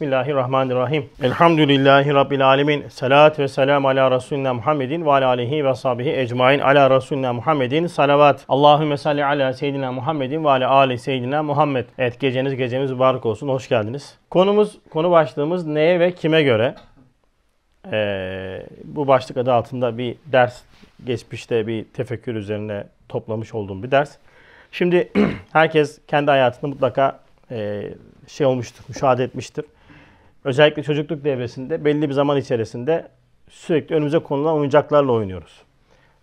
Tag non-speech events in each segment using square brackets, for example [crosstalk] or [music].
Bismillahirrahmanirrahim. Elhamdülillahi Rabbil alemin. Salat ve selam ala Resulina Muhammedin ve ala aleyhi ve sahbihi ecmain. Ala Resulina Muhammedin salavat. Allahümme salli ala Seyyidina Muhammedin ve ala ali Seyyidina Muhammed. Evet geceniz gecemiz mübarek olsun. Hoş geldiniz. Konumuz, konu başlığımız neye ve kime göre? Ee, bu başlık adı altında bir ders geçmişte bir tefekkür üzerine toplamış olduğum bir ders. Şimdi [clears throat] herkes kendi hayatında mutlaka e, şey olmuştur, müşahede etmiştir özellikle çocukluk devresinde belli bir zaman içerisinde sürekli önümüze konulan oyuncaklarla oynuyoruz.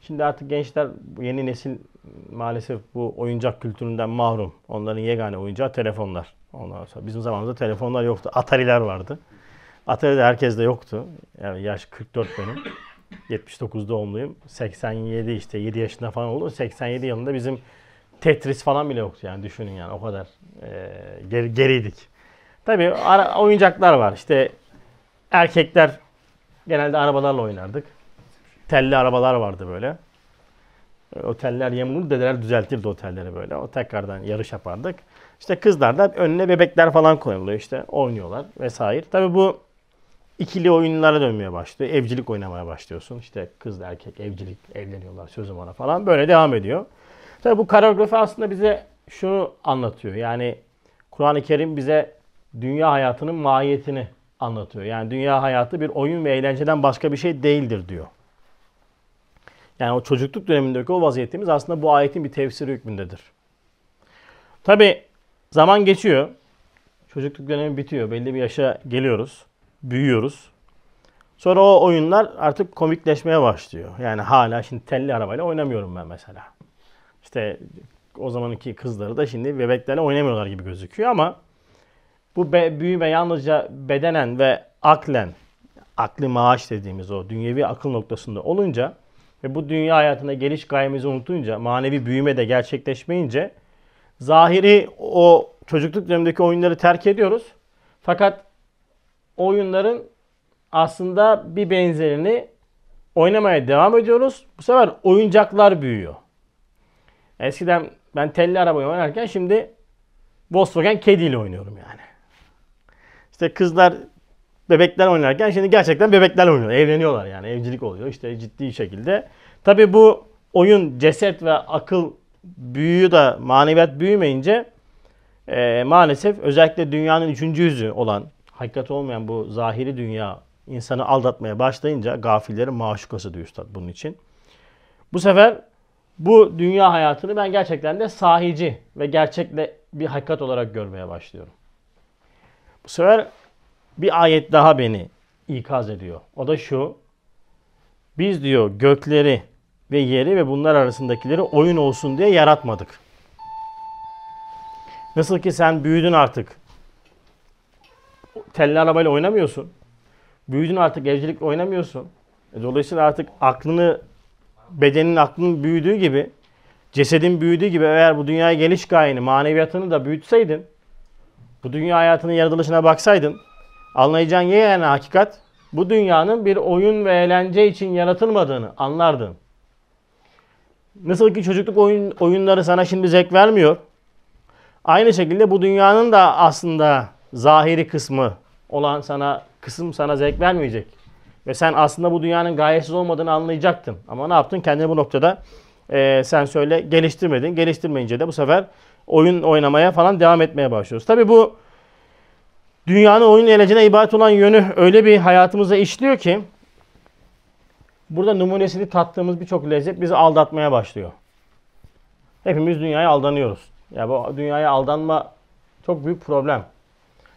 Şimdi artık gençler yeni nesil maalesef bu oyuncak kültüründen mahrum. Onların yegane oyuncağı telefonlar. Ondan sonra bizim zamanımızda telefonlar yoktu. Atari'ler vardı. Atari de herkes de yoktu. Yani yaş 44 benim. 79 [coughs] doğumluyum. 87 işte 7 yaşında falan oldu. 87 yılında bizim Tetris falan bile yoktu yani düşünün yani o kadar e, geri, geriydik. Tabii ara, oyuncaklar var. İşte erkekler genelde arabalarla oynardık. Telli arabalar vardı böyle. Oteller yamulur, dediler düzeltirdi otelleri böyle. O tekrardan yarış yapardık. İşte kızlar da önüne bebekler falan koyuluyor işte oynuyorlar vesaire. Tabii bu ikili oyunlara dönmeye başlıyor. Evcilik oynamaya başlıyorsun. İşte kız erkek evcilik evleniyorlar sözüm ona falan. Böyle devam ediyor. Tabii bu koreografi aslında bize şunu anlatıyor. Yani Kur'an-ı Kerim bize dünya hayatının mahiyetini anlatıyor. Yani dünya hayatı bir oyun ve eğlenceden başka bir şey değildir diyor. Yani o çocukluk dönemindeki o vaziyetimiz aslında bu ayetin bir tefsiri hükmündedir. Tabi zaman geçiyor. Çocukluk dönemi bitiyor. Belli bir yaşa geliyoruz. Büyüyoruz. Sonra o oyunlar artık komikleşmeye başlıyor. Yani hala şimdi telli arabayla oynamıyorum ben mesela. İşte o zamanki kızları da şimdi bebeklerle oynamıyorlar gibi gözüküyor ama bu be, büyüme yalnızca bedenen ve aklen, akli maaş dediğimiz o dünyevi akıl noktasında olunca ve bu dünya hayatına geliş gayemizi unutunca, manevi büyüme de gerçekleşmeyince zahiri o çocukluk dönemindeki oyunları terk ediyoruz. Fakat oyunların aslında bir benzerini oynamaya devam ediyoruz. Bu sefer oyuncaklar büyüyor. Eskiden ben telli arabayı oynarken şimdi Volkswagen kediyle oynuyorum yani. İşte kızlar bebekler oynarken şimdi gerçekten bebekler oynuyor. Evleniyorlar yani. Evcilik oluyor işte ciddi şekilde. Tabi bu oyun ceset ve akıl büyüğü de maneviyat büyümeyince e, maalesef özellikle dünyanın üçüncü yüzü olan hakikat olmayan bu zahiri dünya insanı aldatmaya başlayınca gafillerin maşukası diyor üstad bunun için. Bu sefer bu dünya hayatını ben gerçekten de sahici ve gerçekle bir hakikat olarak görmeye başlıyorum. Bu sefer bir ayet daha beni ikaz ediyor. O da şu. Biz diyor gökleri ve yeri ve bunlar arasındakileri oyun olsun diye yaratmadık. Nasıl ki sen büyüdün artık. Telli arabayla oynamıyorsun. Büyüdün artık evcilikle oynamıyorsun. E, dolayısıyla artık aklını, bedenin aklının büyüdüğü gibi, cesedin büyüdüğü gibi eğer bu dünyaya geliş gayeni, maneviyatını da büyütseydin, bu dünya hayatının yaratılışına baksaydın anlayacağın yegane hakikat bu dünyanın bir oyun ve eğlence için yaratılmadığını anlardın. Nasıl ki çocukluk oyun, oyunları sana şimdi zevk vermiyor. Aynı şekilde bu dünyanın da aslında zahiri kısmı olan sana kısım sana zevk vermeyecek. Ve sen aslında bu dünyanın gayesiz olmadığını anlayacaktın. Ama ne yaptın? Kendini bu noktada e, sen söyle geliştirmedin. Geliştirmeyince de bu sefer oyun oynamaya falan devam etmeye başlıyoruz. Tabi bu dünyanın oyun eğlencene ibaret olan yönü öyle bir hayatımıza işliyor ki burada numunesini tattığımız birçok lezzet bizi aldatmaya başlıyor. Hepimiz dünyaya aldanıyoruz. Ya bu dünyaya aldanma çok büyük problem.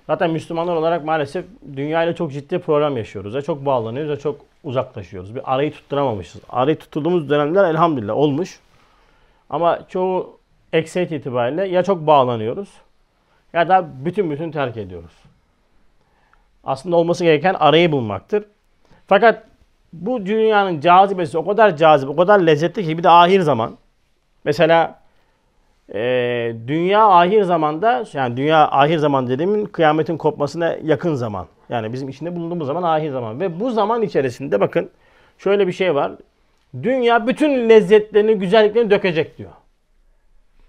Zaten Müslümanlar olarak maalesef dünyayla çok ciddi problem yaşıyoruz. Ya çok bağlanıyoruz ya çok uzaklaşıyoruz. Bir arayı tutturamamışız. Arayı tutturduğumuz dönemler elhamdülillah olmuş. Ama çoğu Exit itibariyle ya çok bağlanıyoruz ya da bütün bütün terk ediyoruz. Aslında olması gereken arayı bulmaktır. Fakat bu dünyanın cazibesi o kadar cazip, o kadar lezzetli ki bir de ahir zaman. Mesela e, dünya ahir zamanda, yani dünya ahir zaman dediğimin kıyametin kopmasına yakın zaman. Yani bizim içinde bulunduğumuz zaman ahir zaman. Ve bu zaman içerisinde bakın şöyle bir şey var. Dünya bütün lezzetlerini, güzelliklerini dökecek diyor.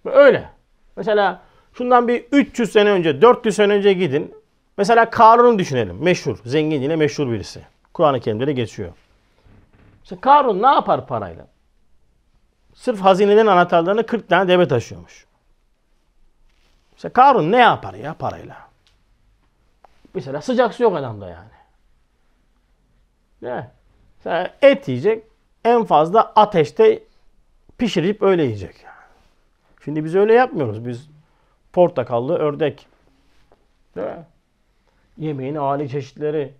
Öyle. Mesela şundan bir 300 sene önce, 400 sene önce gidin. Mesela Karun'u düşünelim. Meşhur, zengin yine meşhur birisi. Kur'an-ı Kerim'de de geçiyor. İşte Karun ne yapar parayla? Sırf hazineden anahtarlarını 40 tane deve taşıyormuş. İşte Karun ne yapar ya parayla? Mesela sıcak su yok adamda yani. Ne? Et yiyecek. En fazla ateşte pişirip öyle yiyecek. Şimdi biz öyle yapmıyoruz. Biz portakallı ördek. Değil mi? Yemeğin ani çeşitleri.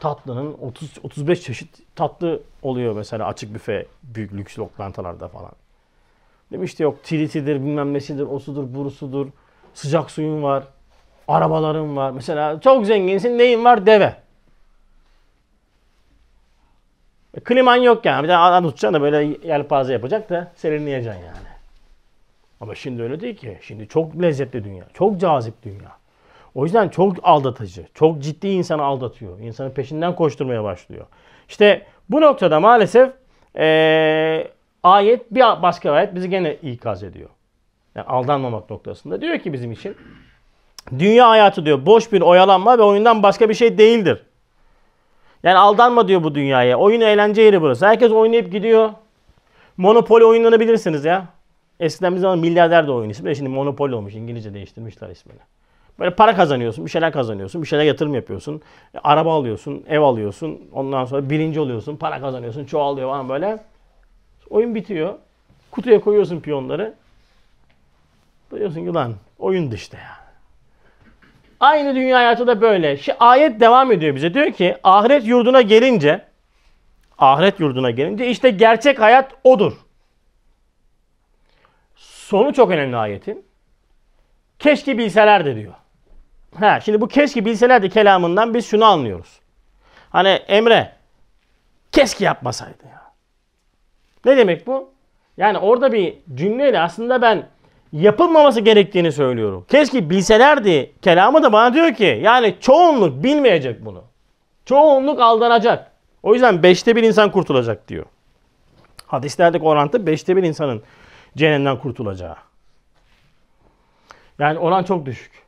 Tatlının 30 35 çeşit tatlı oluyor mesela açık büfe büyük lüks lokantalarda falan. Demişti yok tiritidir bilmem nesidir osudur burusudur. Sıcak suyun var. Arabaların var. Mesela çok zenginsin neyin var? Deve. E, kliman yok yani. Bir tane adam tutacaksın da böyle yelpaze yapacak da serinleyeceksin yani. Ama şimdi öyle değil ki. Şimdi çok lezzetli dünya. Çok cazip dünya. O yüzden çok aldatıcı. Çok ciddi insanı aldatıyor. İnsanın peşinden koşturmaya başlıyor. İşte bu noktada maalesef ee, ayet bir başka ayet bizi gene ikaz ediyor. Yani aldanmamak noktasında. Diyor ki bizim için dünya hayatı diyor boş bir oyalanma ve oyundan başka bir şey değildir. Yani aldanma diyor bu dünyaya. Oyun eğlence yeri burası. Herkes oynayıp gidiyor. Monopoly oynanabilirsiniz ya. Eskiden bir zaman milyarder de oyun ismi şimdi monopol olmuş. İngilizce değiştirmişler ismini. Böyle para kazanıyorsun, bir şeyler kazanıyorsun, bir şeyler yatırım yapıyorsun. E, araba alıyorsun, ev alıyorsun. Ondan sonra birinci oluyorsun, para kazanıyorsun, çoğalıyor falan böyle. Oyun bitiyor. Kutuya koyuyorsun piyonları. Diyorsun ki lan oyun dışta ya. Aynı dünya hayatı da böyle. Şu ayet devam ediyor bize. Diyor ki ahiret yurduna gelince ahiret yurduna gelince işte gerçek hayat odur. Sonu çok önemli ayetin. Keşke bilseler diyor. Ha, şimdi bu keşke bilseler kelamından biz şunu anlıyoruz. Hani Emre keşke yapmasaydı ya. Ne demek bu? Yani orada bir cümleyle aslında ben yapılmaması gerektiğini söylüyorum. Keşke bilselerdi kelamı da bana diyor ki yani çoğunluk bilmeyecek bunu. Çoğunluk aldanacak. O yüzden beşte bir insan kurtulacak diyor. Hadislerdeki orantı beşte bir insanın cehennemden kurtulacağı. Yani olan çok düşük.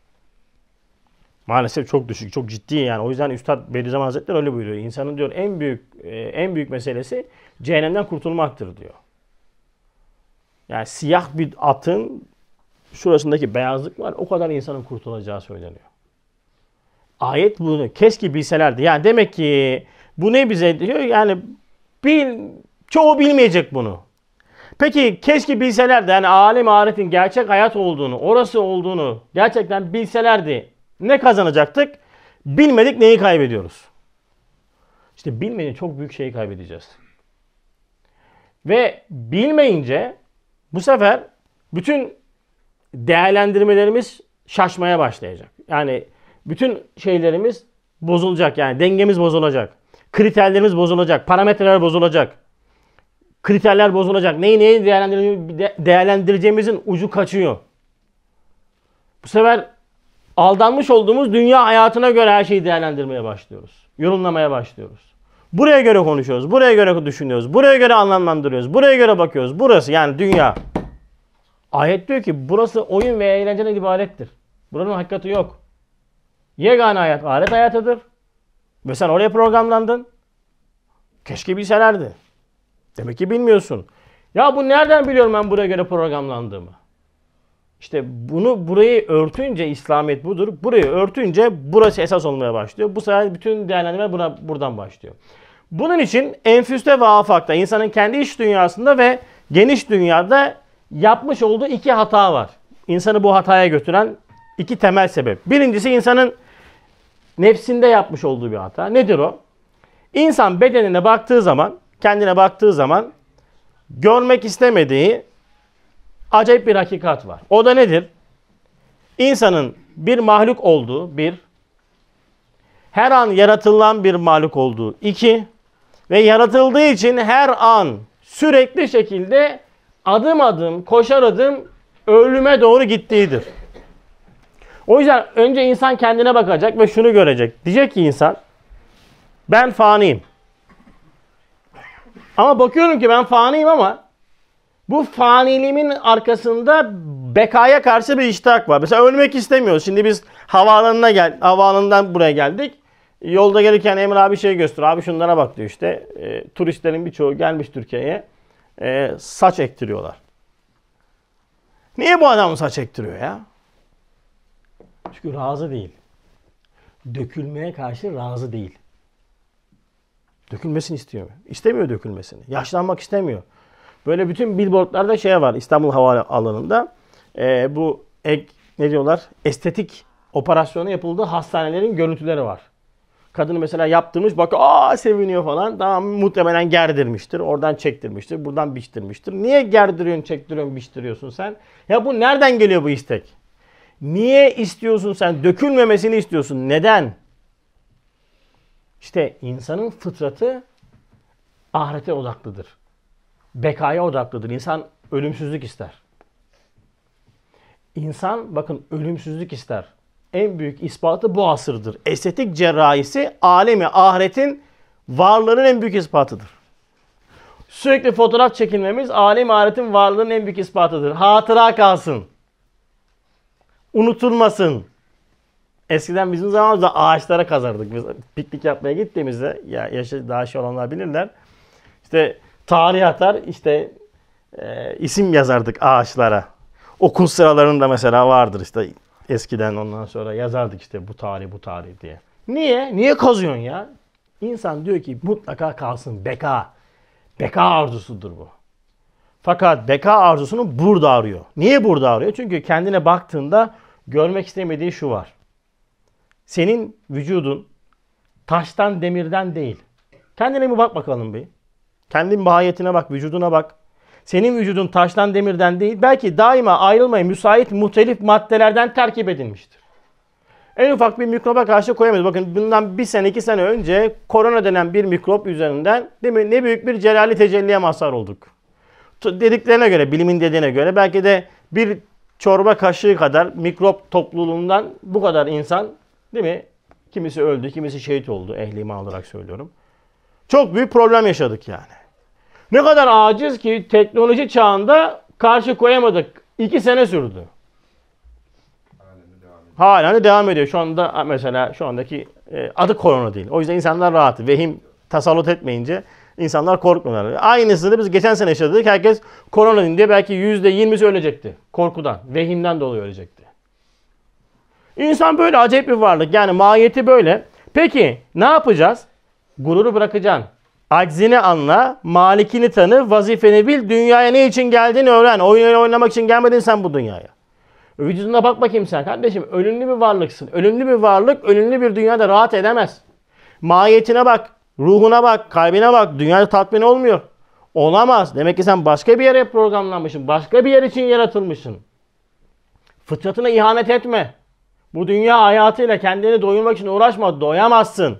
Maalesef çok düşük, çok ciddi yani. O yüzden Üstad Bediüzzaman Hazretleri öyle buyuruyor. İnsanın diyor en büyük e, en büyük meselesi cehennemden kurtulmaktır diyor. Yani siyah bir atın şurasındaki beyazlık var. O kadar insanın kurtulacağı söyleniyor. Ayet bunu keşke bilselerdi. Yani demek ki bu ne bize diyor? Yani bil, çoğu bilmeyecek bunu. Peki keşke bilselerdi yani alim ahiretin gerçek hayat olduğunu, orası olduğunu gerçekten bilselerdi ne kazanacaktık? Bilmedik neyi kaybediyoruz? İşte bilmediğin çok büyük şeyi kaybedeceğiz. Ve bilmeyince bu sefer bütün değerlendirmelerimiz şaşmaya başlayacak. Yani bütün şeylerimiz bozulacak yani dengemiz bozulacak. Kriterlerimiz bozulacak, parametreler bozulacak kriterler bozulacak. Neyi neyi değerlendireceğimizin ucu kaçıyor. Bu sefer aldanmış olduğumuz dünya hayatına göre her şeyi değerlendirmeye başlıyoruz. Yorumlamaya başlıyoruz. Buraya göre konuşuyoruz. Buraya göre düşünüyoruz. Buraya göre anlamlandırıyoruz. Buraya göre bakıyoruz. Burası yani dünya. Ayet diyor ki burası oyun ve eğlenceden ibarettir. Buranın hakikati yok. Yegane hayat alet hayatıdır. Ve sen oraya programlandın. Keşke bilselerdi. Demek ki bilmiyorsun. Ya bu nereden biliyorum ben buraya göre programlandığımı? İşte bunu burayı örtünce İslamiyet budur. Burayı örtünce burası esas olmaya başlıyor. Bu sayede bütün değerlendirme buna, buradan başlıyor. Bunun için enfüste ve afakta insanın kendi iç dünyasında ve geniş dünyada yapmış olduğu iki hata var. İnsanı bu hataya götüren iki temel sebep. Birincisi insanın nefsinde yapmış olduğu bir hata. Nedir o? İnsan bedenine baktığı zaman kendine baktığı zaman görmek istemediği acayip bir hakikat var. O da nedir? İnsanın bir mahluk olduğu bir, her an yaratılan bir mahluk olduğu iki ve yaratıldığı için her an sürekli şekilde adım adım, koşar adım ölüme doğru gittiğidir. O yüzden önce insan kendine bakacak ve şunu görecek. Diyecek ki insan ben faniyim. Ama bakıyorum ki ben faniyim ama bu faniliğimin arkasında bekaya karşı bir iştihak var. Mesela ölmek istemiyoruz. Şimdi biz havaalanına gel, havaalanından buraya geldik. Yolda gelirken Emir abi şey göster. Abi şunlara bak diyor işte. E, turistlerin birçoğu gelmiş Türkiye'ye. E, saç ektiriyorlar. Niye bu adam saç ektiriyor ya? Çünkü razı değil. Dökülmeye karşı razı değil. Dökülmesini istiyor. İstemiyor dökülmesini. Yaşlanmak istemiyor. Böyle bütün billboardlarda şey var İstanbul Havaalanı'nda. E, ee, bu ek, ne diyorlar? Estetik operasyonu yapıldığı hastanelerin görüntüleri var. Kadını mesela yaptırmış bak aa seviniyor falan. Tamam muhtemelen gerdirmiştir. Oradan çektirmiştir. Buradan biçtirmiştir. Niye gerdiriyorsun, çektiriyorsun, biçtiriyorsun sen? Ya bu nereden geliyor bu istek? Niye istiyorsun sen? Dökülmemesini istiyorsun. Neden? İşte insanın fıtratı ahirete odaklıdır. Bekaya odaklıdır. İnsan ölümsüzlük ister. İnsan bakın ölümsüzlük ister. En büyük ispatı bu asırdır. Estetik cerrahisi alemi ahiretin varlığının en büyük ispatıdır. Sürekli fotoğraf çekilmemiz alem ahiretin varlığının en büyük ispatıdır. Hatıra kalsın. Unutulmasın. Eskiden bizim zamanımızda ağaçlara kazardık. Biz piknik yapmaya gittiğimizde ya yaşı daha şey olanlar bilirler. İşte atar, işte e, isim yazardık ağaçlara. Okul sıralarında mesela vardır işte eskiden ondan sonra yazardık işte bu tarih bu tarih diye. Niye? Niye kazıyorsun ya? İnsan diyor ki mutlaka kalsın beka. Beka arzusudur bu. Fakat beka arzusunu burada arıyor. Niye burada arıyor? Çünkü kendine baktığında görmek istemediği şu var. Senin vücudun taştan, demirden değil. Kendine bir bak bakalım bir. Kendin mahiyetine bak, vücuduna bak. Senin vücudun taştan, demirden değil. Belki daima ayrılmaya müsait muhtelif maddelerden terkip edilmiştir. En ufak bir mikroba karşı koyamayız. Bakın bundan bir sene, iki sene önce korona denen bir mikrop üzerinden değil mi? ne büyük bir celali tecelliye mazhar olduk. Dediklerine göre, bilimin dediğine göre belki de bir çorba kaşığı kadar mikrop topluluğundan bu kadar insan Değil mi? Kimisi öldü, kimisi şehit oldu. Ehli iman olarak söylüyorum. Çok büyük problem yaşadık yani. Ne kadar aciz ki teknoloji çağında karşı koyamadık. İki sene sürdü. Hala de devam ediyor. Şu anda mesela şu andaki e, adı korona değil. O yüzden insanlar rahat. Vehim tasallut etmeyince insanlar korkmuyorlar. Aynısını da biz geçen sene yaşadık. Herkes korona diye belki %20'si ölecekti. Korkudan, vehimden dolayı ölecek. İnsan böyle acayip bir varlık. Yani mahiyeti böyle. Peki ne yapacağız? Gururu bırakacaksın. Aczini anla, malikini tanı, vazifeni bil, dünyaya ne için geldiğini öğren. Oyun oynamak için gelmedin sen bu dünyaya. Vücuduna bak bakayım sen kardeşim. Ölümlü bir varlıksın. Ölümlü bir varlık, ölümlü bir dünyada rahat edemez. Mahiyetine bak, ruhuna bak, kalbine bak. Dünyada tatmin olmuyor. Olamaz. Demek ki sen başka bir yere programlanmışsın. Başka bir yer için yaratılmışsın. Fıtratına ihanet etme. Bu dünya hayatıyla kendini doyurmak için uğraşma. Doyamazsın.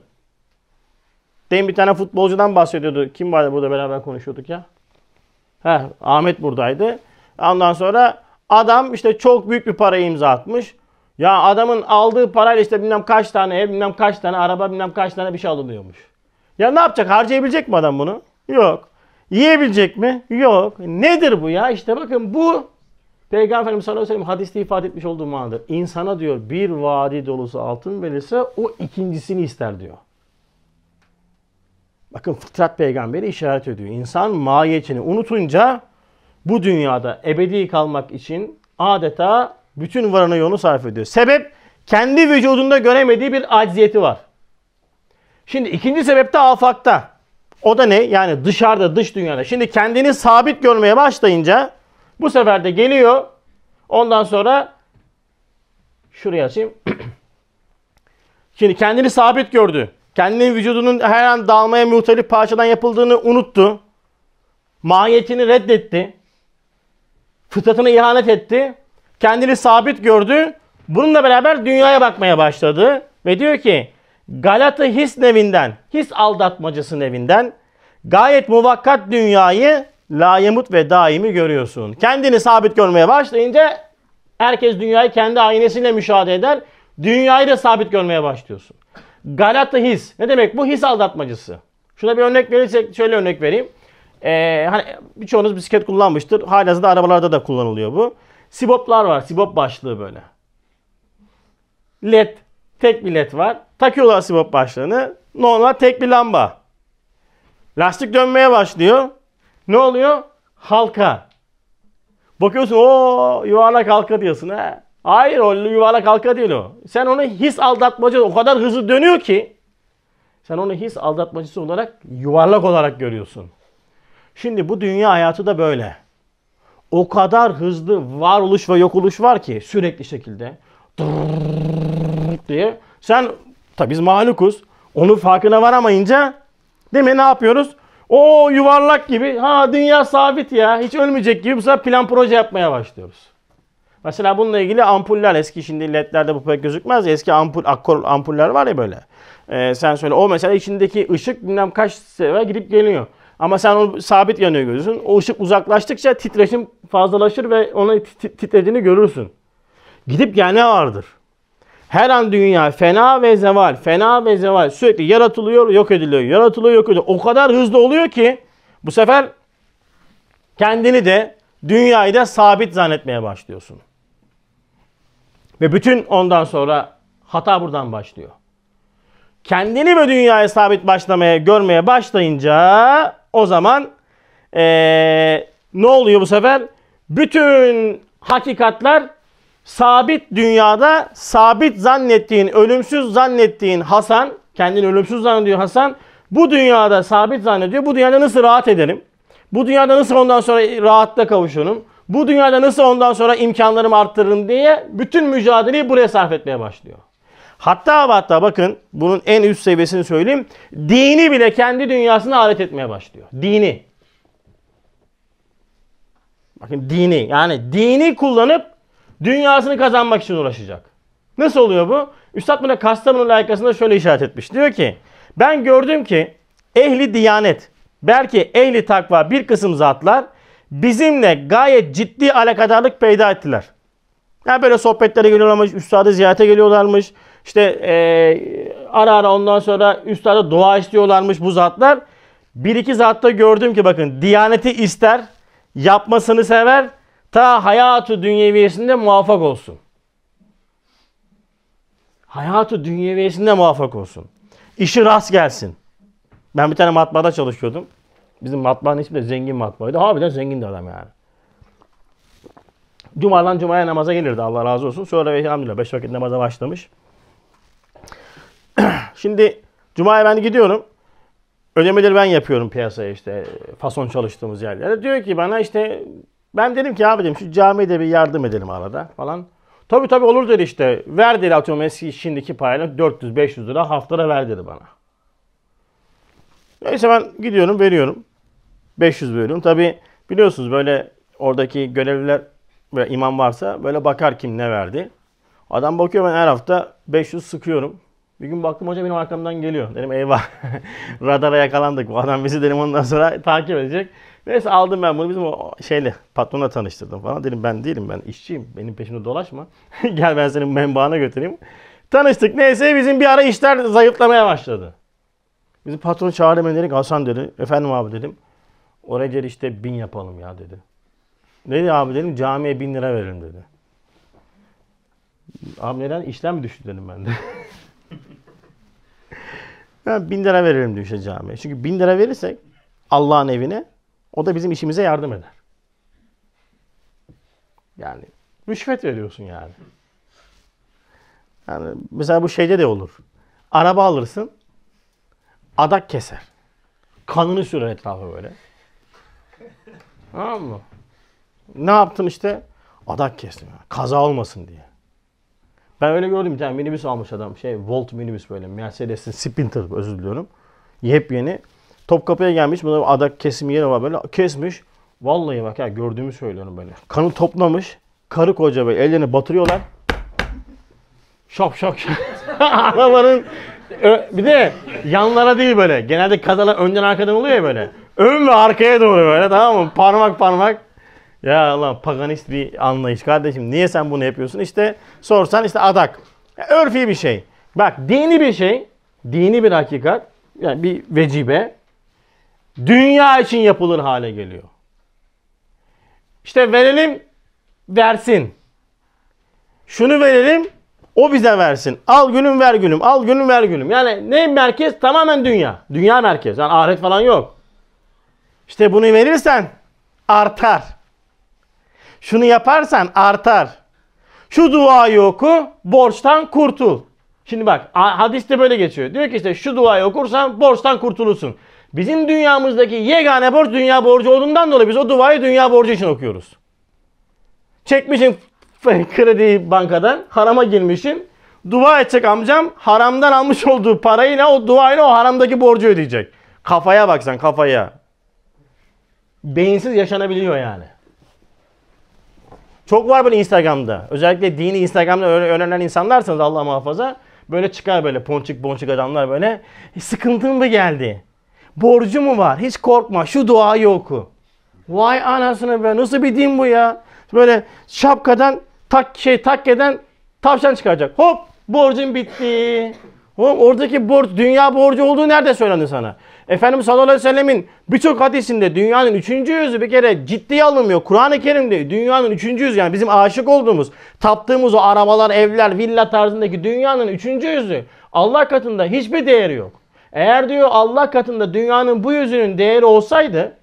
Demin bir tane futbolcudan bahsediyordu. Kim vardı burada beraber konuşuyorduk ya? Heh, Ahmet buradaydı. Ondan sonra adam işte çok büyük bir para imza atmış. Ya adamın aldığı parayla işte bilmem kaç tane ev, bilmem kaç tane araba, bilmem kaç tane bir şey alınıyormuş. Ya ne yapacak? Harcayabilecek mi adam bunu? Yok. Yiyebilecek mi? Yok. Nedir bu ya? İşte bakın bu Peygamber Efendimiz sallallahu aleyhi ve sellem hadiste ifade etmiş olduğu manadır. İnsana diyor bir vadi dolusu altın verirse o ikincisini ister diyor. Bakın fıtrat peygamberi işaret ediyor. İnsan mahiyetini unutunca bu dünyada ebedi kalmak için adeta bütün varını yolunu sarf ediyor. Sebep kendi vücudunda göremediği bir acziyeti var. Şimdi ikinci sebep de afakta. O da ne? Yani dışarıda, dış dünyada. Şimdi kendini sabit görmeye başlayınca bu sefer de geliyor. Ondan sonra şuraya açayım. [clears throat] Şimdi kendini sabit gördü. Kendini vücudunun her an dağılmaya muhtelif parçadan yapıldığını unuttu. Mahiyetini reddetti. Fıtratına ihanet etti. Kendini sabit gördü. Bununla beraber dünyaya bakmaya başladı. Ve diyor ki Galata his nevinden, his aldatmacısının evinden gayet muvakkat dünyayı layımut ve daimi görüyorsun. Kendini sabit görmeye başlayınca herkes dünyayı kendi aynesiyle müşahede eder. Dünyayı da sabit görmeye başlıyorsun. Galata his. Ne demek bu? His aldatmacısı. Şuna bir örnek verirsek şöyle örnek vereyim. Ee, hani birçoğunuz bisiklet kullanmıştır. Halihazırda arabalarda da kullanılıyor bu. Siboplar var. Sibop başlığı böyle. LED. Tek bir led var. Takıyorlar sibop başlığını. Normal tek bir lamba. Lastik dönmeye başlıyor. Ne oluyor? Halka. Bakıyorsun o yuvarlak halka diyorsun. ha? Hayır o yuvarlak halka değil o. Sen onu his aldatmacı o kadar hızlı dönüyor ki sen onu his aldatmacısı olarak yuvarlak olarak görüyorsun. Şimdi bu dünya hayatı da böyle. O kadar hızlı varoluş ve yok oluş var ki sürekli şekilde diye. Sen tabi biz mahlukuz. Onun farkına varamayınca değil mi ne yapıyoruz? O yuvarlak gibi ha dünya sabit ya hiç ölmeyecek gibi bu sefer plan proje yapmaya başlıyoruz. Mesela bununla ilgili ampuller eski şimdi ledlerde bu pek gözükmez ya eski ampul akkor ampuller var ya böyle. Ee, sen söyle o mesela içindeki ışık bilmem kaç sefer gidip geliyor. Ama sen onu sabit yanıyor görüyorsun. O ışık uzaklaştıkça titreşim fazlalaşır ve onu titrediğini görürsün. Gidip gelme vardır. Her an dünya fena ve zeval, fena ve zeval sürekli yaratılıyor, yok ediliyor, yaratılıyor, yok ediliyor. O kadar hızlı oluyor ki bu sefer kendini de dünyayı da sabit zannetmeye başlıyorsun. Ve bütün ondan sonra hata buradan başlıyor. Kendini ve dünyayı sabit başlamaya, görmeye başlayınca o zaman ee, ne oluyor bu sefer? Bütün hakikatler sabit dünyada sabit zannettiğin, ölümsüz zannettiğin Hasan, kendini ölümsüz zannediyor Hasan, bu dünyada sabit zannediyor. Bu dünyada nasıl rahat edelim? Bu dünyada nasıl ondan sonra rahatta kavuşurum? Bu dünyada nasıl ondan sonra imkanlarımı arttırırım diye bütün mücadeleyi buraya sarf etmeye başlıyor. Hatta hatta bakın bunun en üst seviyesini söyleyeyim. Dini bile kendi dünyasına alet etmeye başlıyor. Dini. Bakın dini yani dini kullanıp dünyasını kazanmak için uğraşacak. Nasıl oluyor bu? Üstad buna Kastamonu layıkasında şöyle işaret etmiş. Diyor ki ben gördüm ki ehli diyanet belki ehli takva bir kısım zatlar bizimle gayet ciddi alakadarlık peyda ettiler. Yani böyle sohbetlere geliyorlarmış, üstadı ziyarete geliyorlarmış. İşte e, ara ara ondan sonra üstada dua istiyorlarmış bu zatlar. Bir iki zatta gördüm ki bakın Diyaneti ister, yapmasını sever, Ta hayatı dünyeviyesinde muvaffak olsun. Hayatı dünyeviyesinde muvaffak olsun. İşi rast gelsin. Ben bir tane matbaada çalışıyordum. Bizim matbaanın ismi de zengin matbaaydı. Harbiden zengin de adam yani. Cuma'dan cumaya namaza gelirdi Allah razı olsun. Sonra elhamdülillah beş vakit namaza başlamış. [clears throat] Şimdi cumaya ben gidiyorum. Ödemeleri ben yapıyorum piyasaya işte fason çalıştığımız yerlere. Diyor ki bana işte ben dedim ki abi dedim şu camiye de bir yardım edelim arada falan. Tabii tabii olur dedi işte. Ver dedi atıyorum eski şimdiki payla 400-500 lira haftada ver dedi bana. Neyse ben gidiyorum veriyorum. 500 veriyorum. Tabii biliyorsunuz böyle oradaki görevliler ve imam varsa böyle bakar kim ne verdi. Adam bakıyor ben her hafta 500 sıkıyorum. Bir gün baktım hoca benim arkamdan geliyor. Dedim eyvah [laughs] radara yakalandık. Bu adam bizi dedim ondan sonra takip edecek. Neyse aldım ben bunu bizim o şeyle patrona tanıştırdım falan. Dedim ben değilim ben işçiyim. Benim peşimde dolaşma. [laughs] Gel ben senin menbaana götüreyim. Tanıştık. Neyse bizim bir ara işler zayıflamaya başladı. Bizim patron çağırdı beni dedik Hasan dedi. Efendim abi dedim. Oraya gel işte bin yapalım ya dedi. Dedi abi dedim camiye bin lira verelim dedi. Abi neden işlem düştü dedim ben de. [laughs] ben bin lira verelim diyor işte camiye. Çünkü bin lira verirsek Allah'ın evine o da bizim işimize yardım eder. Yani rüşvet veriyorsun yani. Yani mesela bu şeyde de olur. Araba alırsın. Adak keser. Kanını sürer etrafa böyle. tamam mı? Ne yaptın işte? Adak kestim. Kaza olmasın diye. Ben öyle gördüm bir tane minibüs almış adam. Şey Volt minibüs böyle. Mercedes'in Sprinter özür diliyorum. Yepyeni. Topkapı'ya gelmiş. Buna adak kesimi yeri var böyle. Kesmiş. Vallahi bak ya gördüğümü söylüyorum böyle. Kanı toplamış. Karı koca böyle ellerini batırıyorlar. Şap şap şap. [laughs] Arabanın bir de yanlara değil böyle. Genelde kazalar önden arkadan oluyor ya böyle. Ön ve arkaya doğru böyle tamam mı? Parmak parmak. Ya Allah paganist bir anlayış kardeşim. Niye sen bunu yapıyorsun? İşte sorsan işte adak. Ya, örfi bir şey. Bak dini bir şey. Dini bir hakikat. Yani bir vecibe dünya için yapılır hale geliyor. İşte verelim versin. Şunu verelim o bize versin. Al günüm ver günüm. Al günüm ver günüm. Yani ne merkez? Tamamen dünya. Dünya merkez. Yani ahiret falan yok. İşte bunu verirsen artar. Şunu yaparsan artar. Şu duayı oku, borçtan kurtul. Şimdi bak hadiste böyle geçiyor. Diyor ki işte şu duayı okursan borçtan kurtulursun. Bizim dünyamızdaki yegane borç dünya borcu olduğundan dolayı biz o duayı dünya borcu için okuyoruz. Çekmişim [laughs] kredi bankadan, harama girmişim. Dua edecek amcam haramdan almış olduğu parayı ne o duayla o haramdaki borcu ödeyecek. Kafaya bak sen kafaya. Beyinsiz yaşanabiliyor yani. Çok var böyle Instagram'da. Özellikle dini Instagram'da öğrenen insanlarsanız Allah muhafaza. Böyle çıkar böyle ponçik ponçik adamlar böyle. E, sıkıntım mı geldi? Borcu mu var? Hiç korkma. Şu duayı oku. Vay anasını be. Nasıl bir din bu ya? Böyle şapkadan tak şey takkeden tavşan çıkacak. Hop borcun bitti. Oğlum oradaki borç dünya borcu olduğu nerede söylendi sana? Efendim sallallahu aleyhi ve sellemin birçok hadisinde dünyanın üçüncü yüzü bir kere ciddiye alınmıyor. Kur'an-ı Kerim'de dünyanın üçüncü yüzü yani bizim aşık olduğumuz, taptığımız o arabalar, evler, villa tarzındaki dünyanın üçüncü yüzü Allah katında hiçbir değeri yok. Eğer diyor Allah katında dünyanın bu yüzünün değeri olsaydı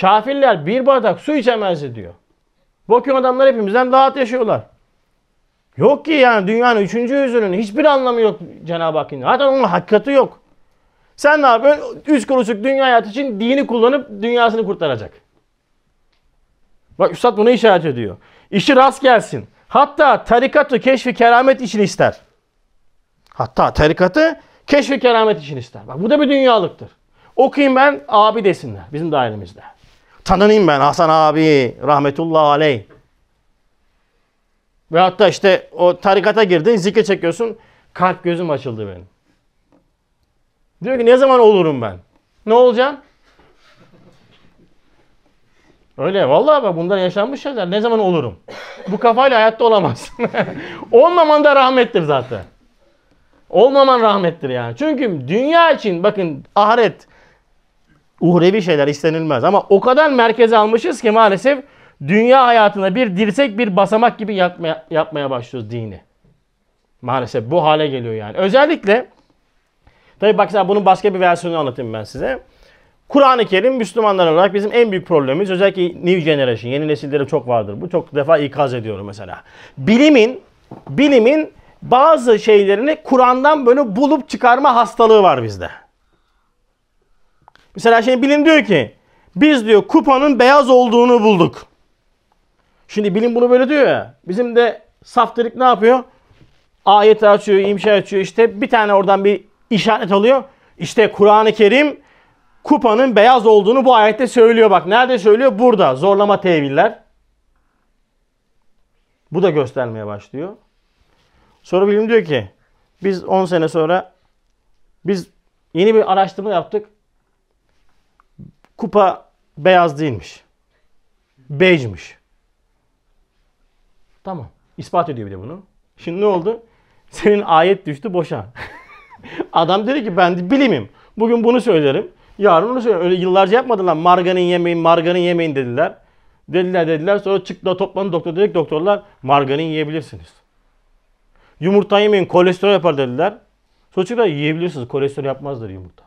kafirler bir bardak su içemezdi diyor. Bakıyorum adamlar hepimizden daha rahat yaşıyorlar. Yok ki yani dünyanın üçüncü yüzünün hiçbir anlamı yok Cenab-ı Hakk'ın. Zaten onun hakikati yok. Sen ne yapıyorsun? Üç kuruşluk dünya hayatı için dini kullanıp dünyasını kurtaracak. Bak Üstad bunu işaret ediyor. İşi rast gelsin. Hatta tarikatı keşfi keramet için ister. Hatta tarikatı Keşf ve keramet için ister. Bak bu da bir dünyalıktır. Okuyayım ben abi desinler bizim dairemizde. Tanınayım ben Hasan abi rahmetullah aleyh. Ve hatta işte o tarikata girdin zikre çekiyorsun. Kalp gözüm açıldı benim. Diyor ki ne zaman olurum ben? Ne olacağım? Öyle vallahi bak bunlar yaşanmış şeyler. Ne zaman olurum? Bu kafayla hayatta olamazsın. [laughs] Olmaman da rahmettir zaten. Olmaman rahmettir yani. Çünkü dünya için bakın ahiret uhrevi şeyler istenilmez. Ama o kadar merkeze almışız ki maalesef dünya hayatına bir dirsek bir basamak gibi yapmaya, yapmaya başlıyoruz dini. Maalesef bu hale geliyor yani. Özellikle tabi bak bunun başka bir versiyonunu anlatayım ben size. Kur'an-ı Kerim Müslümanlar olarak bizim en büyük problemimiz özellikle New Generation, yeni nesillere çok vardır. Bu çok defa ikaz ediyorum mesela. Bilimin, bilimin bazı şeylerini Kur'an'dan böyle bulup çıkarma hastalığı var bizde. Mesela şimdi bilim diyor ki biz diyor kupanın beyaz olduğunu bulduk. Şimdi bilim bunu böyle diyor ya. Bizim de saftirik ne yapıyor? Ayet açıyor, imşa açıyor. İşte bir tane oradan bir işaret alıyor. İşte Kur'an-ı Kerim kupanın beyaz olduğunu bu ayette söylüyor bak. Nerede söylüyor? Burada. Zorlama teviller. Bu da göstermeye başlıyor. Soru bilim diyor ki biz 10 sene sonra biz yeni bir araştırma yaptık. Kupa beyaz değilmiş. Bejmiş. Tamam. İspat ediyor bir de bunu. Şimdi ne oldu? [laughs] Senin ayet düştü boşa. [laughs] Adam dedi ki ben bilimim. Bugün bunu söylerim. Yarın onu söylerim. Öyle yıllarca yapmadılar. margarin yemeyin, margarin yemeyin dediler. Dediler dediler. Sonra çıktı toplandı doktor dedik doktorlar margarin yiyebilirsiniz. Yumurta yemeyin kolesterol yapar dediler. Sonra çocuklar yiyebiliyorsunuz kolesterol yapmazdır yumurta.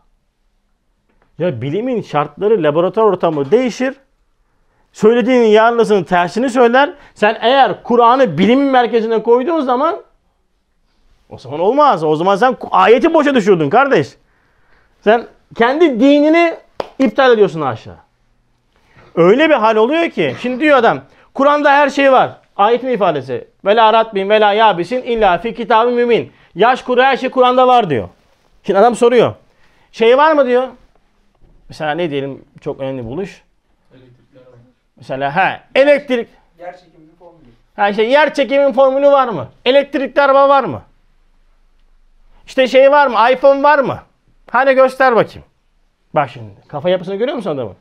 Ya bilimin şartları laboratuvar ortamı değişir. Söylediğinin yarlısının tersini söyler. Sen eğer Kur'an'ı bilimin merkezine koyduğun zaman o zaman olmaz. O zaman sen ayeti boşa düşürdün kardeş. Sen kendi dinini iptal ediyorsun aşağı. Öyle bir hal oluyor ki. Şimdi diyor adam Kur'an'da her şey var. Ayet mi ifadesi? Ve la ratbin ve la yabisin illa fi kitabı mümin. Yaş kuru her şey Kur'an'da var diyor. Şimdi adam soruyor. Şey var mı diyor. Mesela ne diyelim çok önemli buluş. Mesela ha elektrik. Yer çekiminin Ha işte yer çekimin formülü var mı? Elektrikli araba var mı? İşte şey var mı? iPhone var mı? Hani göster bakayım. Bak şimdi kafa yapısını görüyor musun adamın?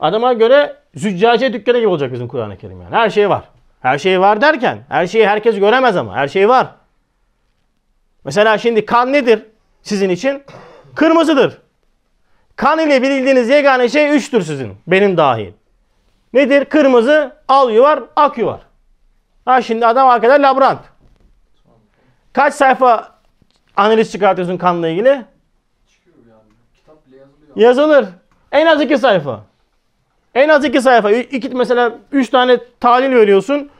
Adama göre züccaciye dükkanı gibi olacak bizim Kur'an-ı Kerim yani. Her şey var. Her şey var derken her şeyi herkes göremez ama her şey var. Mesela şimdi kan nedir sizin için? Kırmızıdır. Kan ile bildiğiniz yegane şey üçtür sizin. Benim dahil. Nedir? Kırmızı, al yuvar, ak yuvar. Ha şimdi adam arkada labrant. Kaç sayfa analiz çıkartıyorsun kanla ilgili? Yazılır. En az iki sayfa. En az iki sayfa. İki, mesela üç tane talil veriyorsun.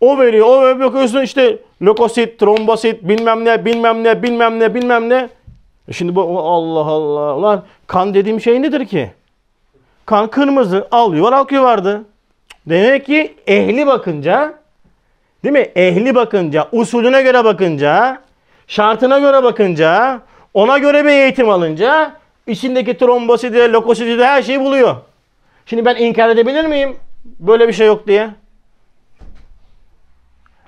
O veriyor. O veriyor. Bakıyorsun işte lökosit, trombosit, bilmem ne, bilmem ne, bilmem ne, bilmem ne. E şimdi bu Allah Allah. Ulan kan dediğim şey nedir ki? Kan kırmızı. Alıyor, akıyorlardı. Demek ki ehli bakınca değil mi? Ehli bakınca, usulüne göre bakınca, şartına göre bakınca, ona göre bir eğitim alınca içindeki trombositi, lokositi de her şeyi buluyor. Şimdi ben inkar edebilir miyim? Böyle bir şey yok diye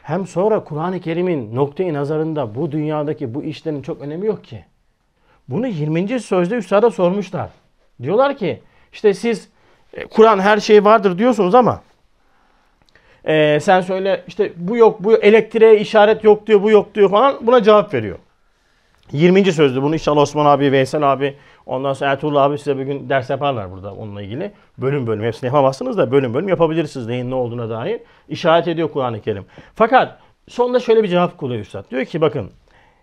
hem sonra Kur'an-ı Kerim'in noktayı nazarında bu dünyadaki bu işlerin çok önemi yok ki. Bunu 20. sözde üstada sormuşlar. Diyorlar ki işte siz e, Kur'an her şey vardır diyorsunuz ama e, sen söyle işte bu yok bu elektriğe işaret yok diyor bu yok diyor falan buna cevap veriyor. 20. sözde bunu inşallah Osman abi Veysel abi Ondan sonra Ertuğrul abi size bir gün ders yaparlar burada onunla ilgili. Bölüm bölüm hepsini yapamazsınız da bölüm bölüm yapabilirsiniz neyin ne olduğuna dair. işaret ediyor Kur'an-ı Kerim. Fakat sonunda şöyle bir cevap kuruyor Üstad. Diyor ki bakın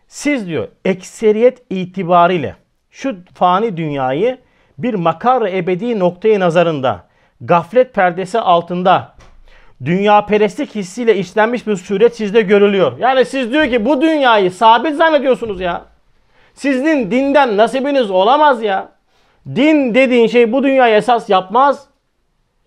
siz diyor ekseriyet itibariyle şu fani dünyayı bir makar ebedi noktayı nazarında gaflet perdesi altında dünya perestlik hissiyle işlenmiş bir suret sizde görülüyor. Yani siz diyor ki bu dünyayı sabit zannediyorsunuz ya. Sizin dinden nasibiniz olamaz ya. Din dediğin şey bu dünyaya esas yapmaz.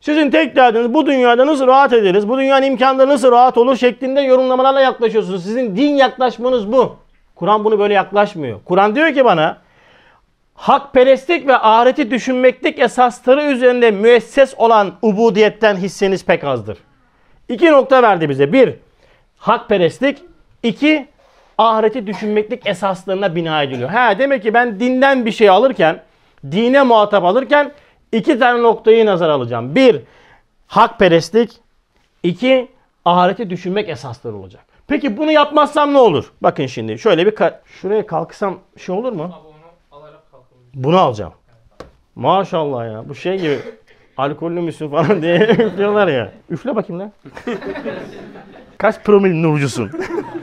Sizin tek derdiniz bu dünyada nasıl rahat ederiz, bu dünyanın imkanları nasıl rahat olur şeklinde yorumlamalarla yaklaşıyorsunuz. Sizin din yaklaşmanız bu. Kur'an bunu böyle yaklaşmıyor. Kur'an diyor ki bana hakperestlik ve ahireti düşünmeklik esasları üzerinde müesses olan ubudiyetten hisseniz pek azdır. İki nokta verdi bize. Bir, hakperestlik. İki ahireti düşünmeklik esaslarına bina ediliyor. Ha demek ki ben dinden bir şey alırken, dine muhatap alırken iki tane noktayı nazar alacağım. Bir, hakperestlik. iki ahireti düşünmek esasları olacak. Peki bunu yapmazsam ne olur? Bakın şimdi şöyle bir ka- şuraya kalksam şey olur mu? Bunu alacağım. Maşallah ya. Bu şey gibi alkollü müsün falan diye [laughs] üflüyorlar ya. Üfle bakayım lan. [laughs] Kaç promil nurcusun?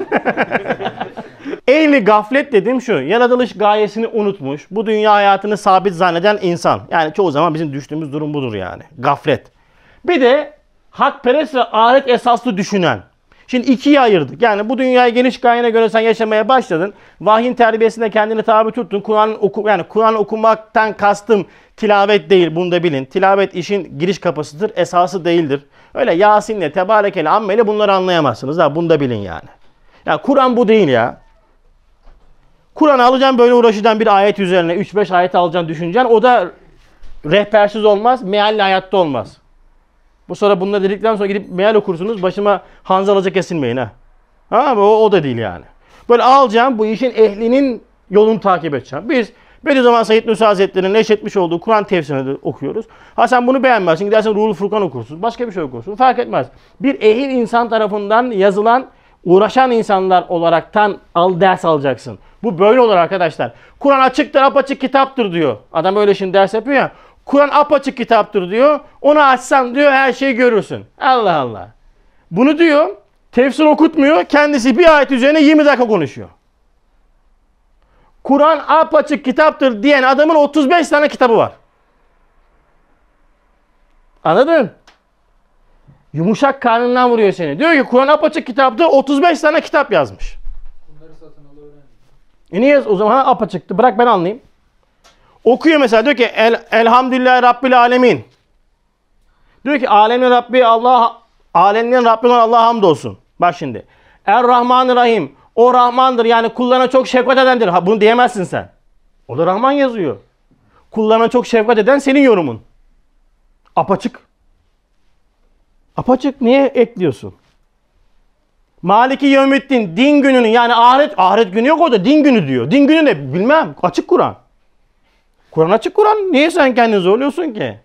[laughs] Eğli gaflet dedim şu. Yaratılış gayesini unutmuş. Bu dünya hayatını sabit zanneden insan. Yani çoğu zaman bizim düştüğümüz durum budur yani. Gaflet. Bir de hakperest ve ahiret esaslı düşünen. Şimdi ikiye ayırdık. Yani bu dünyayı geniş gayene göre sen yaşamaya başladın. Vahyin terbiyesinde kendini tabi tuttun. Kur'an oku yani Kur'an okumaktan kastım tilavet değil. Bunu da bilin. Tilavet işin giriş kapasıdır, esası değildir. Öyle Yasin'le, Tebareke'yle, Amme'yle bunları anlayamazsınız. Ha, bunu da bilin yani. Ya Kur'an bu değil ya. Kur'an alacağım böyle uğraşacağım bir ayet üzerine. 3-5 ayet alacağım düşüneceğim. O da rehbersiz olmaz. Mealli hayatta olmaz. Bu sonra bunları dedikten sonra gidip meal okursunuz. Başıma hanzalaca kesilmeyin ha. Ha o, o da değil yani. Böyle alacağım bu işin ehlinin yolunu takip edeceğim. Biz Bediüzzaman Said Nursi Hazretleri'nin neşretmiş olduğu Kur'an tefsirini okuyoruz. Ha sen bunu beğenmezsin. Gidersen Ruhul Furkan okursun. Başka bir şey okursun. Fark etmez. Bir ehil insan tarafından yazılan uğraşan insanlar olaraktan al ders alacaksın. Bu böyle olur arkadaşlar. Kur'an açıktır, apaçık kitaptır diyor. Adam öyle şimdi ders yapıyor ya. Kur'an apaçık kitaptır diyor. Onu açsan diyor her şeyi görürsün. Allah Allah. Bunu diyor. Tefsir okutmuyor. Kendisi bir ayet üzerine 20 dakika konuşuyor. Kur'an apaçık kitaptır diyen adamın 35 tane kitabı var. Anladın? Yumuşak karnından vuruyor seni. Diyor ki Kur'an apaçık kitaptı. 35 tane kitap yazmış. Bunları E niye o zaman apaçıktı? Bırak ben anlayayım. Okuyor mesela diyor ki El, Elhamdülillah Rabbil Alemin. Diyor ki alemin Rabbi Allah alemlerin Rabbi olan Allah'a hamdolsun. Bak şimdi. Er Rahman Rahim. O Rahmandır yani kullarına çok şefkat edendir. Ha, bunu diyemezsin sen. O da Rahman yazıyor. Kullarına çok şefkat eden senin yorumun. Apaçık. Apaçık niye ekliyorsun? Maliki Yevmiddin din gününü yani ahiret ahiret günü yok orada din günü diyor. Din günü ne bilmem. Açık Kur'an. Kur'an açık Kur'an. Niye sen kendini zorluyorsun ki?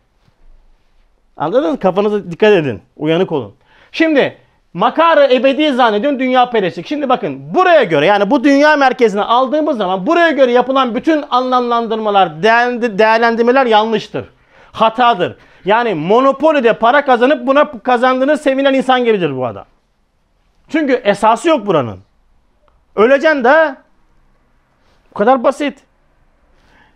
Anladınız? Kafanıza dikkat edin. Uyanık olun. Şimdi makara ebedi zannediyorsun dünya perestlik. Şimdi bakın buraya göre yani bu dünya merkezine aldığımız zaman buraya göre yapılan bütün anlamlandırmalar, değerlendirmeler yanlıştır. Hatadır. Yani monopolide para kazanıp buna kazandığını sevinen insan gibidir bu adam. Çünkü esası yok buranın. Öleceksin de bu kadar basit.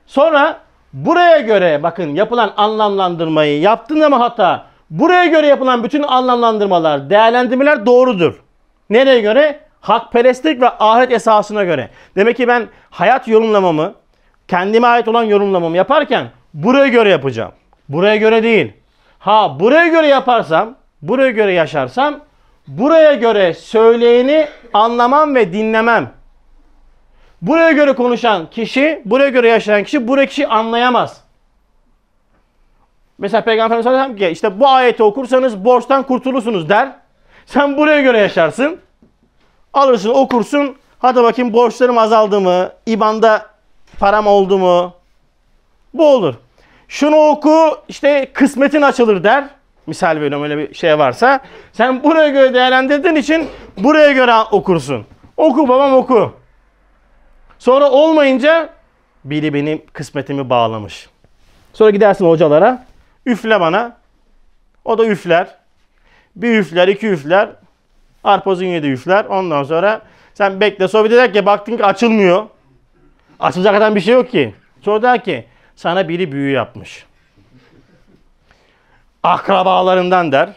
Sonra buraya göre bakın yapılan anlamlandırmayı yaptın ama hata. Buraya göre yapılan bütün anlamlandırmalar, değerlendirmeler doğrudur. Nereye göre? Hakperestlik ve ahiret esasına göre. Demek ki ben hayat yorumlamamı, kendime ait olan yorumlamamı yaparken buraya göre yapacağım. Buraya göre değil. Ha buraya göre yaparsam, buraya göre yaşarsam buraya göre söyleyeni anlamam ve dinlemem. Buraya göre konuşan kişi, buraya göre yaşayan kişi buraya kişi anlayamaz. Mesela Peygamber Efendimiz ki işte bu ayeti okursanız borçtan kurtulursunuz der. Sen buraya göre yaşarsın. Alırsın okursun. Hadi bakayım borçlarım azaldı mı? İban'da param oldu mu? Bu olur şunu oku işte kısmetin açılır der. Misal veriyorum öyle bir şey varsa. Sen buraya göre değerlendirdiğin için buraya göre okursun. Oku babam oku. Sonra olmayınca biri benim kısmetimi bağlamış. Sonra gidersin hocalara. Üfle bana. O da üfler. Bir üfler, iki üfler. Arpozun yedi üfler. Ondan sonra sen bekle. Sonra bir de der ki baktın ki açılmıyor. Açılacak zaten bir şey yok ki. Sonra der ki sana biri büyü yapmış. Akrabalarından der.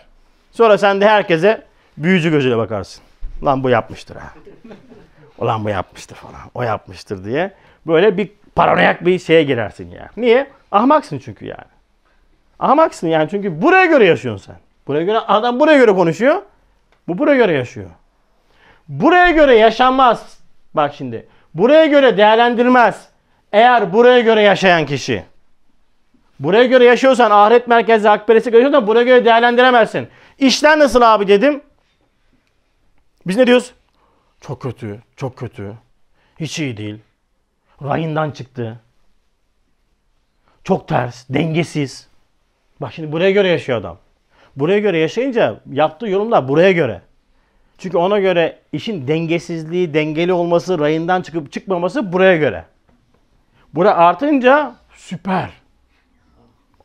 Sonra sen de herkese büyücü gözüyle bakarsın. Lan bu yapmıştır ha. Ulan bu yapmıştır falan. O yapmıştır diye. Böyle bir paranoyak bir şeye girersin ya. Niye? Ahmaksın çünkü yani. Ahmaksın yani çünkü buraya göre yaşıyorsun sen. Buraya göre adam buraya göre konuşuyor. Bu buraya göre yaşıyor. Buraya göre yaşanmaz. Bak şimdi. Buraya göre değerlendirmez. Eğer buraya göre yaşayan kişi. Buraya göre yaşıyorsan ahiret merkezi akberesi görüyorsan, buraya göre değerlendiremezsin. İşler nasıl abi dedim. Biz ne diyoruz? Çok kötü, çok kötü. Hiç iyi değil. Rayından çıktı. Çok ters, dengesiz. Bak şimdi buraya göre yaşıyor adam. Buraya göre yaşayınca yaptığı yorumlar buraya göre. Çünkü ona göre işin dengesizliği, dengeli olması, rayından çıkıp çıkmaması buraya göre. Bura artınca süper.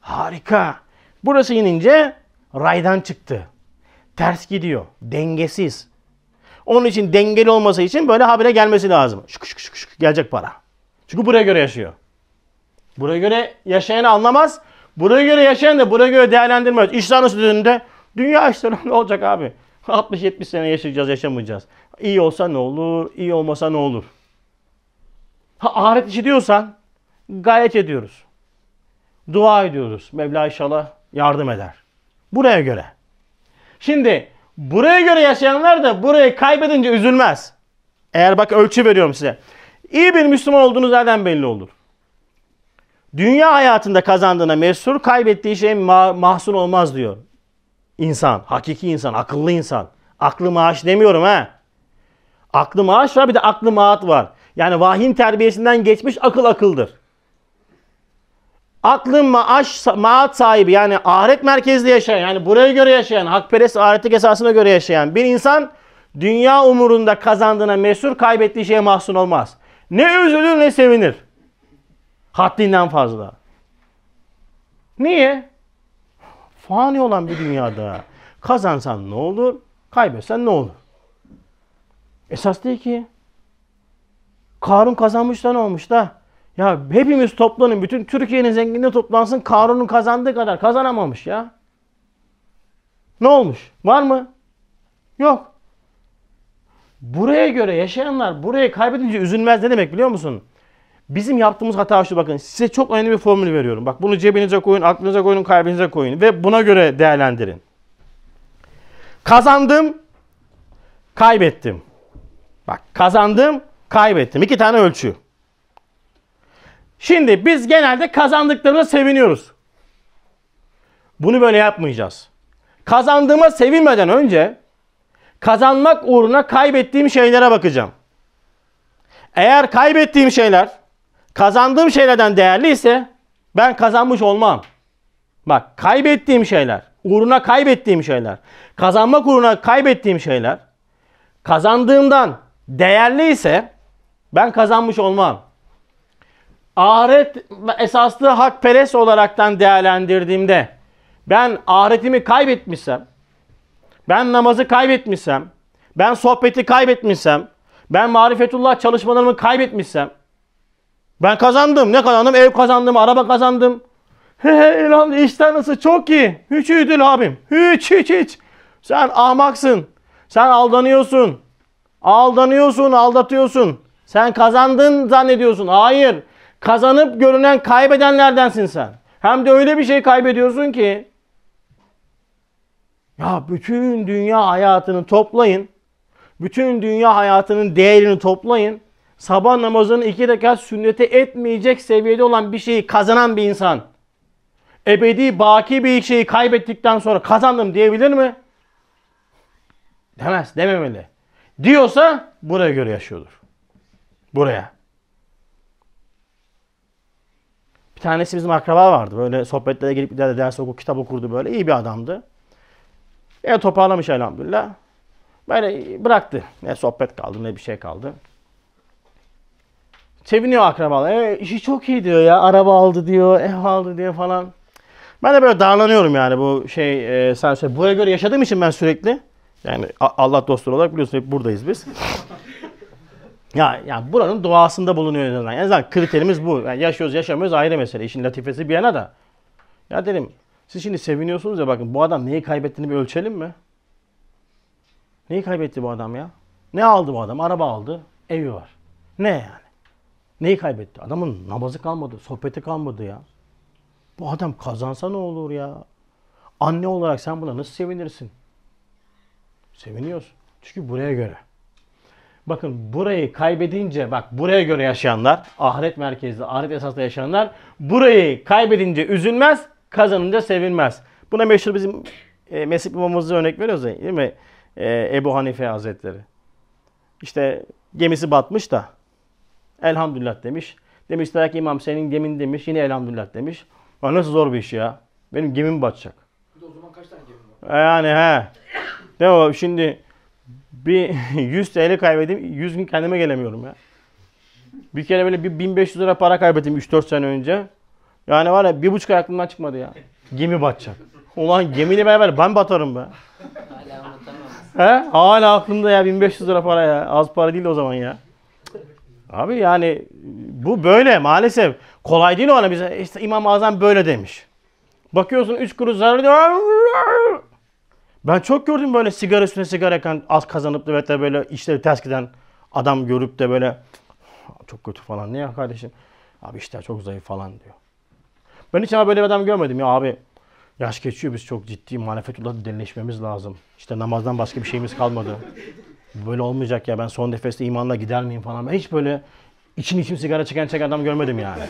Harika. Burası inince raydan çıktı. Ters gidiyor. Dengesiz. Onun için dengeli olması için böyle habire gelmesi lazım. Şık şık şık şık gelecek para. Çünkü buraya göre yaşıyor. Buraya göre yaşayanı anlamaz. Buraya göre yaşayan da buraya göre değerlendirmez. İşler nasıl döndüğünde dünya işleri ne olacak abi? 60-70 [laughs] sene yaşayacağız, yaşamayacağız. İyi olsa ne olur, iyi olmasa ne olur? ahiret işi diyorsan gayet ediyoruz. Dua ediyoruz. Mevla inşallah yardım eder. Buraya göre. Şimdi buraya göre yaşayanlar da burayı kaybedince üzülmez. Eğer bak ölçü veriyorum size. İyi bir Müslüman olduğunu zaten belli olur. Dünya hayatında kazandığına mesur, kaybettiği şey ma mahzun olmaz diyor. İnsan, hakiki insan, akıllı insan. Aklı maaş demiyorum ha. Aklı maaş var bir de aklı maat var. Yani vahyin terbiyesinden geçmiş akıl akıldır. Aklın maaş, maat sahibi yani ahiret merkezli yaşayan yani buraya göre yaşayan hakperest ahiretlik esasına göre yaşayan bir insan dünya umurunda kazandığına mesur kaybettiği şeye mahzun olmaz. Ne üzülür ne sevinir. Haddinden fazla. Niye? Fani olan bir dünyada kazansan ne olur, kaybetsen ne olur? Esas değil ki. Karun kazanmış ne olmuş da? Ya hepimiz toplanın. Bütün Türkiye'nin zenginliği toplansın. Karun'un kazandığı kadar kazanamamış ya. Ne olmuş? Var mı? Yok. Buraya göre yaşayanlar burayı kaybedince üzülmez ne demek biliyor musun? Bizim yaptığımız hata şu bakın. Size çok önemli bir formül veriyorum. Bak bunu cebinize koyun, aklınıza koyun, kalbinize koyun ve buna göre değerlendirin. Kazandım, kaybettim. Bak kazandım, Kaybettim. İki tane ölçü. Şimdi biz genelde kazandıklarına seviniyoruz. Bunu böyle yapmayacağız. Kazandığıma sevinmeden önce kazanmak uğruna kaybettiğim şeylere bakacağım. Eğer kaybettiğim şeyler kazandığım şeylerden değerliyse ben kazanmış olmam. Bak kaybettiğim şeyler, uğruna kaybettiğim şeyler, kazanmak uğruna kaybettiğim şeyler kazandığımdan değerliyse ben kazanmış olmam. Ahiret esaslı hak peres olaraktan değerlendirdiğimde ben ahiretimi kaybetmişsem, ben namazı kaybetmişsem, ben sohbeti kaybetmişsem, ben marifetullah çalışmalarımı kaybetmişsem, ben kazandım. Ne kazandım? Ev kazandım, araba kazandım. He he elhamdülillah işler nasıl? Çok iyi. Hiç iyi abim. Hiç hiç hiç. Sen ahmaksın. Sen aldanıyorsun. Aldanıyorsun, aldatıyorsun. Sen kazandın zannediyorsun. Hayır. Kazanıp görünen kaybedenlerdensin sen. Hem de öyle bir şey kaybediyorsun ki ya bütün dünya hayatını toplayın. Bütün dünya hayatının değerini toplayın. Sabah namazının iki rekat sünnete etmeyecek seviyede olan bir şeyi kazanan bir insan. Ebedi baki bir şeyi kaybettikten sonra kazandım diyebilir mi? Demez, dememeli. Diyorsa buraya göre yaşıyordur. Buraya. Bir tanesi bizim akraba vardı. Böyle sohbetlere gelip giderdi. Ders okur, kitap okurdu böyle. İyi bir adamdı. E toparlamış elhamdülillah. Böyle bıraktı. Ne sohbet kaldı ne bir şey kaldı. Seviniyor akrabalar. E, işi çok iyi diyor ya. Araba aldı diyor. Ev aldı diyor falan. Ben de böyle darlanıyorum yani bu şey e, sen söyle. Buraya göre yaşadığım için ben sürekli. Yani Allah dostları olarak biliyorsun hep buradayız biz. Ya yani buranın doğasında bulunuyor en azından. En azından kriterimiz bu. Yani yaşıyoruz yaşamıyoruz ayrı mesele. İşin latifesi bir yana da. Ya dedim siz şimdi seviniyorsunuz ya bakın bu adam neyi kaybettiğini bir ölçelim mi? Neyi kaybetti bu adam ya? Ne aldı bu adam? Araba aldı. Evi var. Ne yani? Neyi kaybetti? Adamın namazı kalmadı. Sohbeti kalmadı ya. Bu adam kazansa ne olur ya? Anne olarak sen buna nasıl sevinirsin? Seviniyorsun. Çünkü buraya göre. Bakın burayı kaybedince bak buraya göre yaşayanlar, ahiret merkezli, ahiret esaslı yaşayanlar burayı kaybedince üzülmez, kazanınca sevinmez. Buna meşhur bizim e, mezhep imamımızı örnek veriyoruz ya, değil mi? E, Ebu Hanife Hazretleri. İşte gemisi batmış da elhamdülillah demiş. Demişler ki imam senin gemin demiş yine elhamdülillah demiş. Ama nasıl zor bir iş ya. Benim gemim batacak. Bir de o zaman kaç tane gemim var? E, yani he. Ne o şimdi bir 100 [laughs] TL kaybedeyim 100 gün kendime gelemiyorum ya. Bir kere böyle bir 1500 lira para kaybettim 3-4 sene önce. Yani var ya bir buçuk ay aklımdan çıkmadı ya. Gemi batacak. Ulan gemiyle ver, ben batarım be. Hala unutamam. He? Hala aklımda ya 1500 lira para ya. Az para değil o zaman ya. Abi yani bu böyle maalesef. Kolay değil o ana hani bize. İşte İmam Azam böyle demiş. Bakıyorsun 3 kuruş zarar ediyor. Ben çok gördüm böyle sigara üstüne sigara yakan az kazanıp da de böyle işleri ters giden adam görüp de böyle ah, çok kötü falan. Niye kardeşim? Abi işte çok zayıf falan diyor. Ben hiç ama böyle bir adam görmedim ya abi. Yaş geçiyor biz çok ciddi muhalefetullah derinleşmemiz lazım. İşte namazdan başka bir şeyimiz kalmadı. Böyle olmayacak ya ben son nefeste imanla gider miyim falan. Ben hiç böyle için içim sigara çeken çeken adam görmedim yani.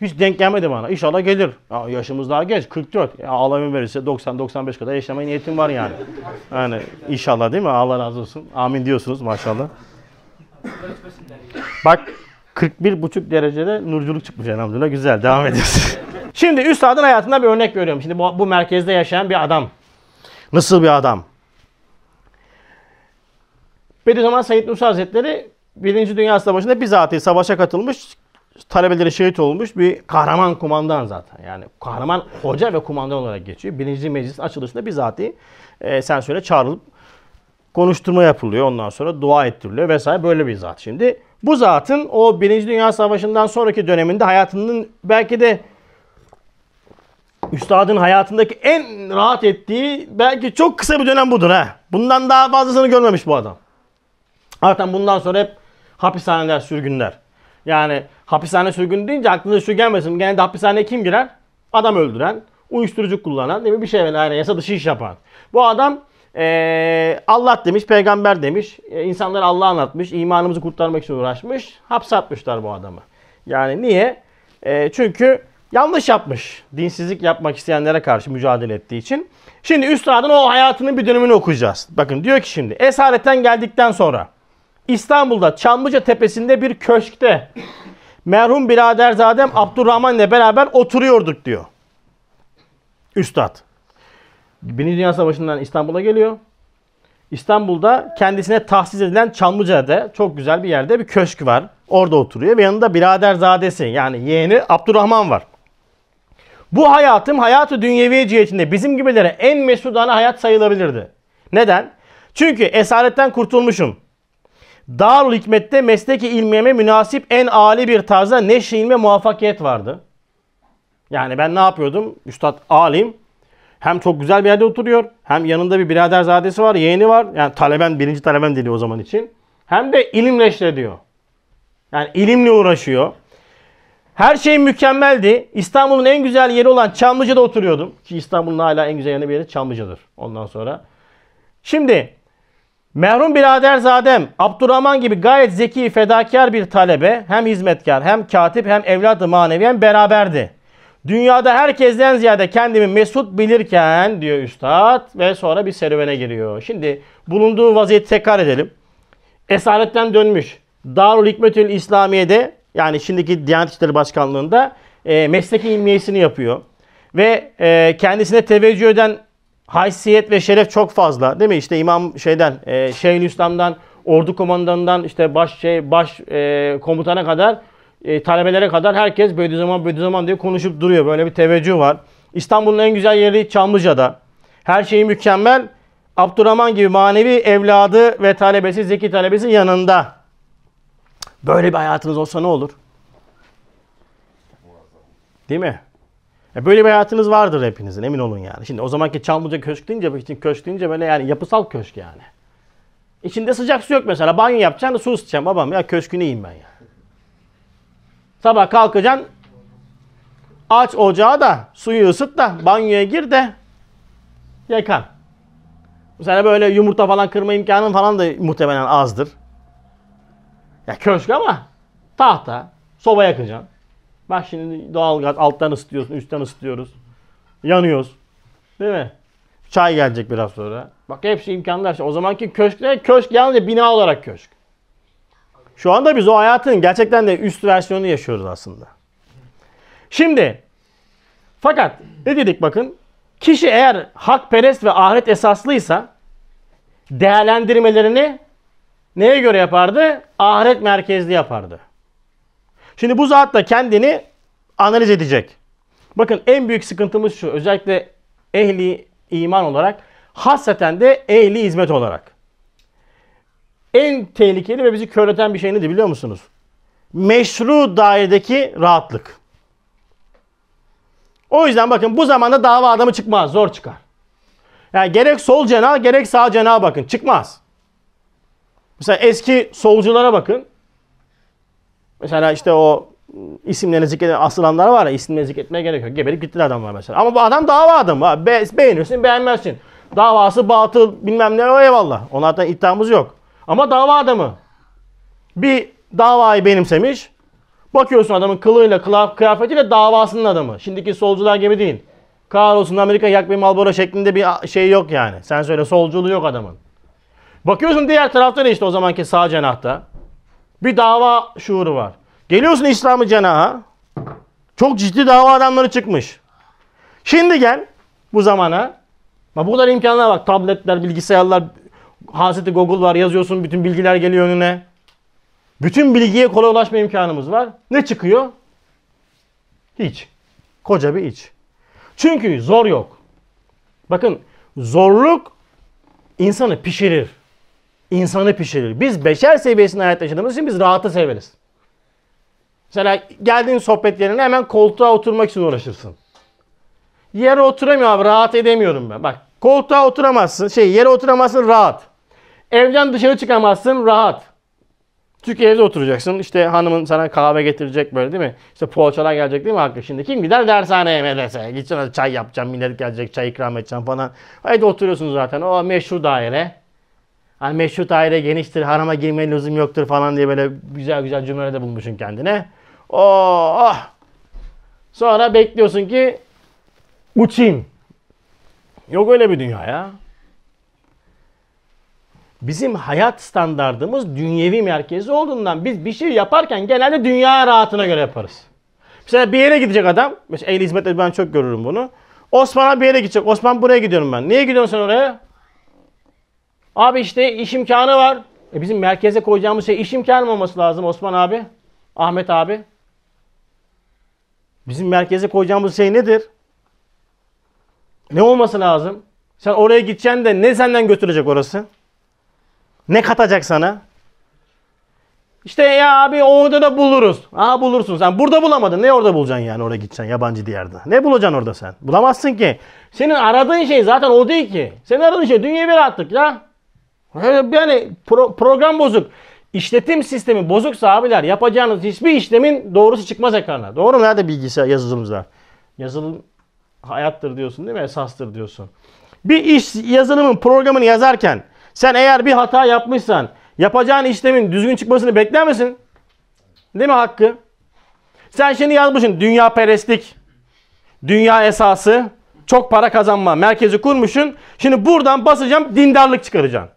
Hiç denk gelmedi bana. İnşallah gelir. Ya yaşımız daha genç. 44. Ya Allah ömür verirse 90-95 kadar yaşamaya niyetim var yani. Yani inşallah değil mi? Allah razı olsun. Amin diyorsunuz maşallah. Bak 41,5 derecede nurculuk çıkmış elhamdülillah. Güzel devam ediyoruz. [laughs] Şimdi üstadın hayatında bir örnek veriyorum. Şimdi bu, bu merkezde yaşayan bir adam. Nasıl bir adam? Bediüzzaman Said Nursi Hazretleri Birinci Dünya Savaşı'nda bizatihi savaşa katılmış talebeleri şehit olmuş bir kahraman kumandan zaten. Yani kahraman hoca ve kumandan olarak geçiyor. Birinci meclisin açılışında bizatihi e, sen söyle çağrılıp konuşturma yapılıyor. Ondan sonra dua ettiriliyor vesaire böyle bir zat. Şimdi bu zatın o Birinci Dünya Savaşı'ndan sonraki döneminde hayatının belki de üstadın hayatındaki en rahat ettiği belki çok kısa bir dönem budur ha. Bundan daha fazlasını görmemiş bu adam. Zaten bundan sonra hep hapishaneler, sürgünler. Yani hapishane sürgünü deyince aklınıza şu gelmesin. Genelde hapishaneye kim girer? Adam öldüren, uyuşturucu kullanan, değil mi? bir şey yani yasa dışı iş yapan. Bu adam ee, Allah demiş, peygamber demiş. E, insanları Allah anlatmış, imanımızı kurtarmak için uğraşmış. Hapse atmışlar bu adamı. Yani niye? E, çünkü yanlış yapmış. Dinsizlik yapmak isteyenlere karşı mücadele ettiği için. Şimdi üstadın o hayatının bir dönemini okuyacağız. Bakın diyor ki şimdi esaretten geldikten sonra İstanbul'da Çamlıca Tepesi'nde bir köşkte merhum biraderzadem Abdurrahman ile beraber oturuyorduk diyor. Üstad. Birinci Dünya Savaşı'ndan İstanbul'a geliyor. İstanbul'da kendisine tahsis edilen Çamlıca'da çok güzel bir yerde bir köşk var. Orada oturuyor ve yanında biraderzadesi yani yeğeni Abdurrahman var. Bu hayatım hayatı dünyevi cihetinde bizim gibilere en mesudane hayat sayılabilirdi. Neden? Çünkü esaretten kurtulmuşum. Darul Hikmet'te mesleki ilmiyeme münasip en âli bir tarzda neşri ilme muvaffakiyet vardı. Yani ben ne yapıyordum? Üstad alim. Hem çok güzel bir yerde oturuyor. Hem yanında bir biraderzadesi var. Yeğeni var. Yani taleben, birinci talebem dedi o zaman için. Hem de ilim diyor. Yani ilimle uğraşıyor. Her şey mükemmeldi. İstanbul'un en güzel yeri olan Çamlıca'da oturuyordum. Ki İstanbul'un hala en güzel yanı bir yeri Çamlıca'dır. Ondan sonra. Şimdi Merhum biraderzadem Abdurrahman gibi gayet zeki, fedakar bir talebe hem hizmetkar hem katip hem evladı manevi hem beraberdi. Dünyada herkesten ziyade kendimi mesut bilirken diyor üstad ve sonra bir serüvene giriyor. Şimdi bulunduğu vaziyeti tekrar edelim. Esaretten dönmüş. Darul Hikmetül İslamiye'de yani şimdiki Diyanet İşleri Başkanlığı'nda e, mesleki ilmiyesini yapıyor. Ve e, kendisine teveccüh eden haysiyet ve şeref çok fazla değil mi? İşte imam şeyden, e, Şeyhülislam'dan, ordu komandanından işte baş şey baş e, komutana kadar e, talebelere kadar herkes zaman Bediüzzaman zaman diye konuşup duruyor. Böyle bir teveccüh var. İstanbul'un en güzel yeri Çamlıca'da. Her şeyi mükemmel. Abdurrahman gibi manevi evladı ve talebesi, zeki talebesi yanında. Böyle bir hayatınız olsa ne olur? Değil mi? Ya böyle bir hayatınız vardır hepinizin emin olun yani. Şimdi o zamanki Çamlıca Köşk deyince, için köşk deyince böyle yani yapısal köşk yani. İçinde sıcak su yok mesela. Banyo yapacaksın da su ısıtacaksın babam. Ya köşküne iyiyim ben ya. Sabah kalkacaksın. Aç ocağı da suyu ısıt da banyoya gir de yakan. Mesela böyle yumurta falan kırma imkanın falan da muhtemelen azdır. Ya köşk ama tahta, soba yakacaksın. Bak şimdi doğalgaz alttan ısıtıyoruz, üstten ısıtıyoruz. Yanıyoruz. Değil mi? Çay gelecek biraz sonra. Bak hepsi imkanlar. o zamanki köşk ne? Köşk yalnızca bina olarak köşk. Şu anda biz o hayatın gerçekten de üst versiyonunu yaşıyoruz aslında. Şimdi fakat ne dedik bakın? Kişi eğer hakperest ve ahiret esaslıysa değerlendirmelerini neye göre yapardı? Ahiret merkezli yapardı. Şimdi bu zat da kendini analiz edecek. Bakın en büyük sıkıntımız şu. Özellikle ehli iman olarak hasaten de ehli hizmet olarak. En tehlikeli ve bizi körleten bir şey nedir biliyor musunuz? Meşru dairedeki rahatlık. O yüzden bakın bu zamanda dava adamı çıkmaz. Zor çıkar. Yani gerek sol cenah gerek sağ cenah bakın. Çıkmaz. Mesela eski solculara bakın. Mesela işte o isimlerini zikreden asılanlar var ya isimlerini zikretmeye gerek yok. Geberip gittiler adamlar mesela. Ama bu adam dava adamı. Be beğenirsin beğenmezsin. Davası batıl bilmem ne o eyvallah. Onlardan iddiamız yok. Ama dava adamı. Bir davayı benimsemiş. Bakıyorsun adamın kılığıyla, kıyafetiyle davasının adamı. Şimdiki solcular gibi değil. Kahrolsun Amerika yak bir Malboro şeklinde bir şey yok yani. Sen söyle solculuğu yok adamın. Bakıyorsun diğer tarafta ne işte o zamanki sağ cenahta bir dava şuuru var. Geliyorsun İslam'ı cenaha. Çok ciddi dava adamları çıkmış. Şimdi gel bu zamana. Bak bu kadar imkanlar bak. Tabletler, bilgisayarlar, hasreti Google var. Yazıyorsun bütün bilgiler geliyor önüne. Bütün bilgiye kolay ulaşma imkanımız var. Ne çıkıyor? Hiç. Koca bir iç. Çünkü zor yok. Bakın zorluk insanı pişirir insanı pişirir. Biz beşer seviyesinde hayat yaşadığımız için biz rahatı severiz. Mesela geldiğin sohbet yerine hemen koltuğa oturmak için uğraşırsın. Yere oturamıyor abi rahat edemiyorum ben. Bak koltuğa oturamazsın şey yere oturamazsın rahat. Evden dışarı çıkamazsın rahat. Çünkü evde oturacaksın. İşte hanımın sana kahve getirecek böyle değil mi? İşte poğaçalar gelecek değil mi Hakkı? Şimdi kim gider dershaneye medreseye? Gideceğim çay yapacağım, millet gelecek, çay ikram edeceğim falan. Haydi oturuyorsun zaten o meşhur daire. Hani meşrut daire geniştir, harama girmeye lüzum yoktur falan diye böyle güzel güzel cümlelerde bulmuşsun kendine. Oh, oh. Sonra bekliyorsun ki uçayım. Yok öyle bir dünya ya. Bizim hayat standartımız dünyevi merkezi olduğundan biz bir şey yaparken genelde dünya rahatına göre yaparız. Mesela bir yere gidecek adam. Mesela el hizmette ben çok görürüm bunu. Osman'a bir yere gidecek. Osman buraya gidiyorum ben. Niye gidiyorsun sen oraya? Abi işte iş imkanı var. E bizim merkeze koyacağımız şey iş imkanı olması lazım Osman abi, Ahmet abi. Bizim merkeze koyacağımız şey nedir? Ne olması lazım? Sen oraya gideceksin de ne senden götürecek orası? Ne katacak sana? İşte ya abi orada da buluruz. Aa bulursun sen. Burada bulamadın. Ne orada bulacaksın yani oraya gideceksin yabancı diyarda. Ne bulacaksın orada sen? Bulamazsın ki. Senin aradığın şey zaten o değil ki. Senin aradığın şey dünyayı bir attık ya. Yani pro, program bozuk. İşletim sistemi bozuksa abiler yapacağınız hiçbir işlemin doğrusu çıkmaz ekrana. Doğru mu? Nerede bilgisayar yazılımcılar? Yazılım hayattır diyorsun değil mi? Esastır diyorsun. Bir iş yazılımın programını yazarken sen eğer bir hata yapmışsan yapacağın işlemin düzgün çıkmasını bekler misin? Değil mi Hakkı? Sen şimdi yazmışsın dünya perestlik, dünya esası, çok para kazanma merkezi kurmuşsun. Şimdi buradan basacağım dindarlık çıkaracağım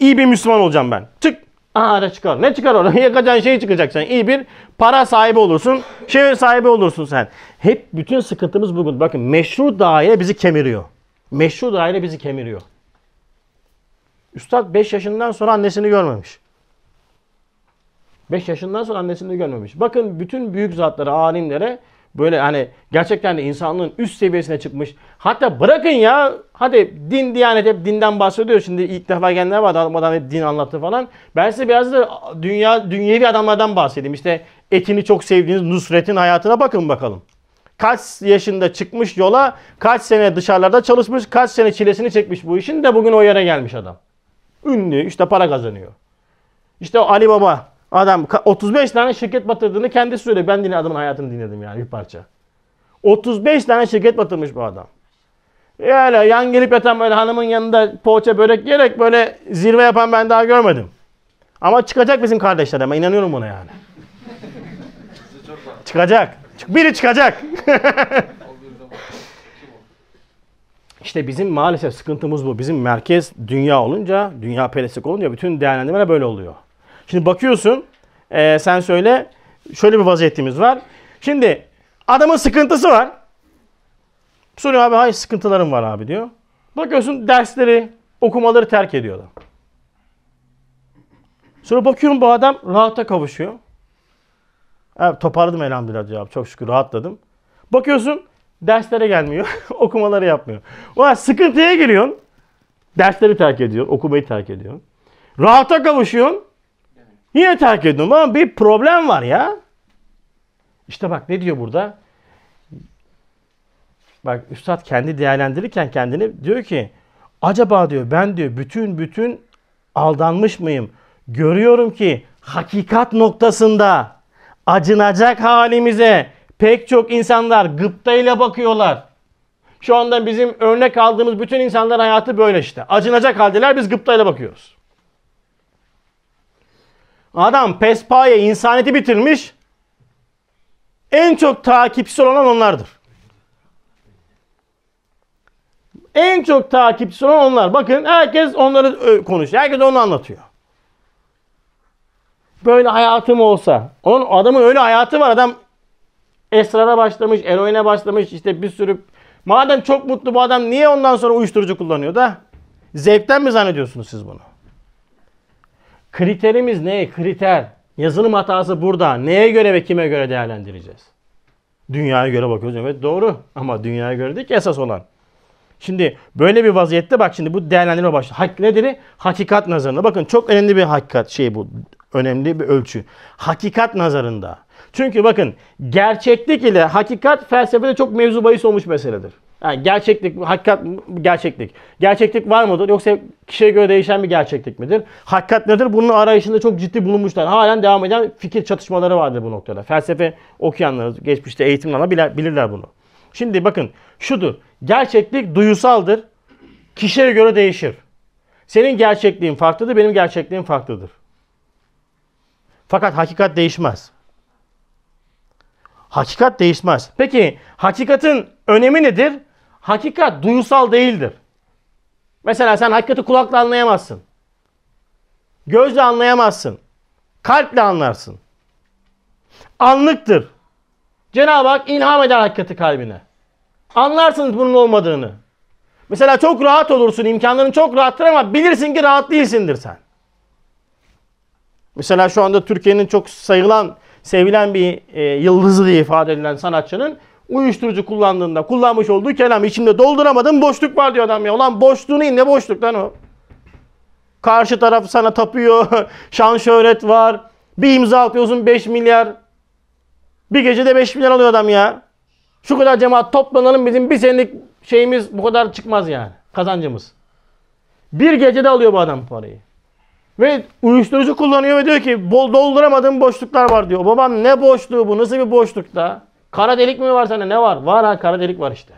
iyi bir Müslüman olacağım ben. Çık. Aha da çıkar. Ne çıkar orada? [laughs] Yakacağın şey çıkacak sen. İyi bir para sahibi olursun. şey sahibi olursun sen. Hep bütün sıkıntımız bugün. Bakın meşru daire bizi kemiriyor. Meşru daire bizi kemiriyor. Üstad 5 yaşından sonra annesini görmemiş. 5 yaşından sonra annesini görmemiş. Bakın bütün büyük zatlara, alimlere Böyle hani gerçekten de insanlığın üst seviyesine çıkmış. Hatta bırakın ya. Hadi din, diyanet hep dinden bahsediyor. Şimdi ilk defa gelenler var Adam hep din anlattı falan. Ben size biraz da dünya dünyevi adamlardan bahsedeyim. İşte etini çok sevdiğiniz Nusret'in hayatına bakın bakalım. Kaç yaşında çıkmış yola, kaç sene dışarılarda çalışmış, kaç sene çilesini çekmiş bu işin de bugün o yere gelmiş adam. Ünlü, işte para kazanıyor. İşte Ali Baba Adam 35 tane şirket batırdığını kendi söylüyor. Ben yine adamın hayatını dinledim yani bir parça. 35 tane şirket batırmış bu adam. Yani yan gelip yatan böyle hanımın yanında poğaça börek yiyerek böyle zirve yapan ben daha görmedim. Ama çıkacak bizim kardeşler ama inanıyorum buna yani. çıkacak. Biri çıkacak. [laughs] İşte bizim maalesef sıkıntımız bu. Bizim merkez dünya olunca, dünya perestlik olunca bütün değerlendirmeler böyle oluyor. Şimdi bakıyorsun e, sen söyle şöyle bir vaziyetimiz var. Şimdi adamın sıkıntısı var. Soruyor abi hayır sıkıntılarım var abi diyor. Bakıyorsun dersleri, okumaları terk ediyordu. adam. Sonra bakıyorum bu adam rahata kavuşuyor. Evet, toparladım elhamdülillah cevap. Çok şükür rahatladım. Bakıyorsun derslere gelmiyor. [laughs] okumaları yapmıyor. Ulan sıkıntıya giriyorsun. Dersleri terk ediyor, Okumayı terk ediyor. Rahata kavuşuyorsun. Niye terk ediyorum ama bir problem var ya. İşte bak ne diyor burada? Bak üstad kendi değerlendirirken kendini diyor ki acaba diyor ben diyor bütün bütün aldanmış mıyım? Görüyorum ki hakikat noktasında acınacak halimize pek çok insanlar gıptayla bakıyorlar. Şu anda bizim örnek aldığımız bütün insanların hayatı böyle işte. Acınacak haldeler biz gıptayla bakıyoruz. Adam pespaye insaneti bitirmiş. En çok takipçisi olan onlardır. En çok takipçisi olan onlar. Bakın herkes onları e, konuşuyor. Herkes onu anlatıyor. Böyle hayatım olsa. Onun adamın öyle hayatı var. Adam esrara başlamış, eroine başlamış. işte bir sürü Madem çok mutlu bu adam niye ondan sonra uyuşturucu kullanıyor da? Zevkten mi zannediyorsunuz siz bunu? Kriterimiz ne? Kriter. Yazılım hatası burada. Neye göre ve kime göre değerlendireceğiz? Dünyaya göre bakıyoruz. Evet doğru. Ama dünyaya göre değil ki esas olan. Şimdi böyle bir vaziyette bak şimdi bu değerlendirme başlıyor. Hak nedir? Hakikat nazarında. Bakın çok önemli bir hakikat şey bu. Önemli bir ölçü. Hakikat nazarında. Çünkü bakın gerçeklik ile hakikat felsefede çok mevzu bahis olmuş meseledir. Yani gerçeklik, hakikat, gerçeklik. Gerçeklik var mıdır yoksa kişiye göre değişen bir gerçeklik midir? Hakikat nedir? Bunun arayışında çok ciddi bulunmuşlar. Halen devam eden fikir çatışmaları vardır bu noktada. Felsefe okuyanlar geçmişte eğitimle ama bilirler bunu. Şimdi bakın şudur. Gerçeklik duyusaldır. Kişiye göre değişir. Senin gerçekliğin farklıdır, benim gerçekliğim farklıdır. Fakat hakikat değişmez. Hakikat değişmez. Peki hakikatin önemi nedir? Hakikat duysal değildir. Mesela sen hakikati kulakla anlayamazsın. Gözle anlayamazsın. Kalple anlarsın. Anlıktır. Cenab-ı Hak ilham eder hakikati kalbine. Anlarsınız bunun olmadığını. Mesela çok rahat olursun, imkanların çok rahattır ama bilirsin ki rahat değilsindir sen. Mesela şu anda Türkiye'nin çok sayılan sevilen bir e, yıldızı diye ifade edilen sanatçının uyuşturucu kullandığında kullanmış olduğu kelam içinde dolduramadım boşluk var diyor adam ya. Ulan boşluğunu in ne boşluk lan o. Karşı taraf sana tapıyor. [laughs] Şan şöhret var. Bir imza atıyorsun 5 milyar. Bir gecede 5 milyar alıyor adam ya. Şu kadar cemaat toplanalım bizim bir senelik şeyimiz bu kadar çıkmaz yani. Kazancımız. Bir gecede alıyor bu adam parayı. Ve uyuşturucu kullanıyor ve diyor ki bol dolduramadığım boşluklar var diyor. Babam ne boşluğu bu? Nasıl bir boşlukta? Kara delik mi var sana? Ne var? Var ha kara delik var işte.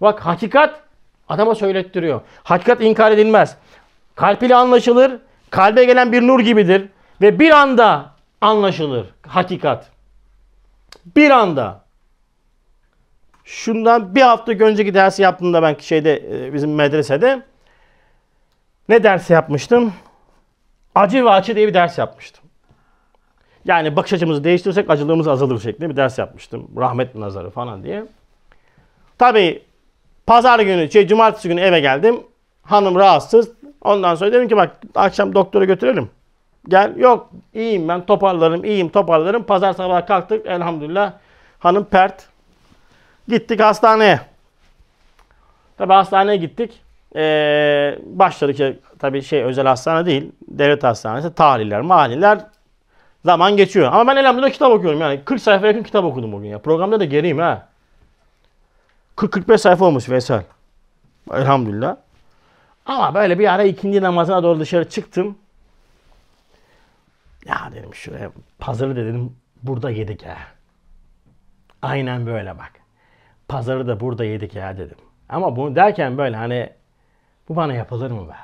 Bak hakikat adama söylettiriyor. Hakikat inkar edilmez. Kalp ile anlaşılır. Kalbe gelen bir nur gibidir. Ve bir anda anlaşılır hakikat. Bir anda. Şundan bir hafta önceki dersi yaptığımda ben şeyde e, bizim medresede ne dersi yapmıştım? Acı ve açı diye bir ders yapmıştım. Yani bakış açımızı değiştirirsek acılığımız azalır şeklinde bir ders yapmıştım. Rahmet nazarı falan diye. Tabii pazar günü, şey cumartesi günü eve geldim. Hanım rahatsız. Ondan sonra dedim ki bak akşam doktora götürelim. Gel yok iyiyim ben toparlarım iyiyim toparlarım. Pazar sabahı kalktık elhamdülillah. Hanım pert. Gittik hastaneye. Tabi hastaneye gittik. Ee, başladık tabii şey özel hastane değil. Devlet hastanesi tahliller, mahliler zaman geçiyor. Ama ben elhamdülillah kitap okuyorum yani. 40 sayfa yakın kitap okudum bugün ya. Programda da geriyim ha. 40-45 sayfa olmuş Veysel. Elhamdülillah. Ama böyle bir ara ikindi namazına doğru dışarı çıktım. Ya dedim şuraya pazarı dedim burada yedik ya. Aynen böyle bak. Pazarı da burada yedik ya dedim. Ama bunu derken böyle hani bu bana yapılır mı be? [laughs]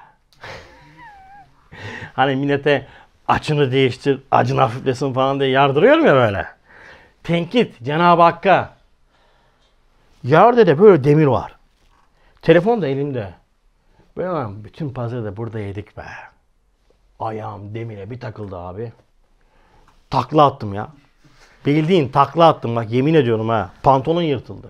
hani millete açını değiştir, acını hafiflesin falan diye yardırıyorum ya böyle. Tenkit Cenab-ı Hakk'a. Yerde de böyle demir var. Telefon da elimde. Böyle lan bütün pazarı da burada yedik be. Ayağım demire bir takıldı abi. Takla attım ya. Bildiğin takla attım bak yemin ediyorum ha. Pantolon yırtıldı.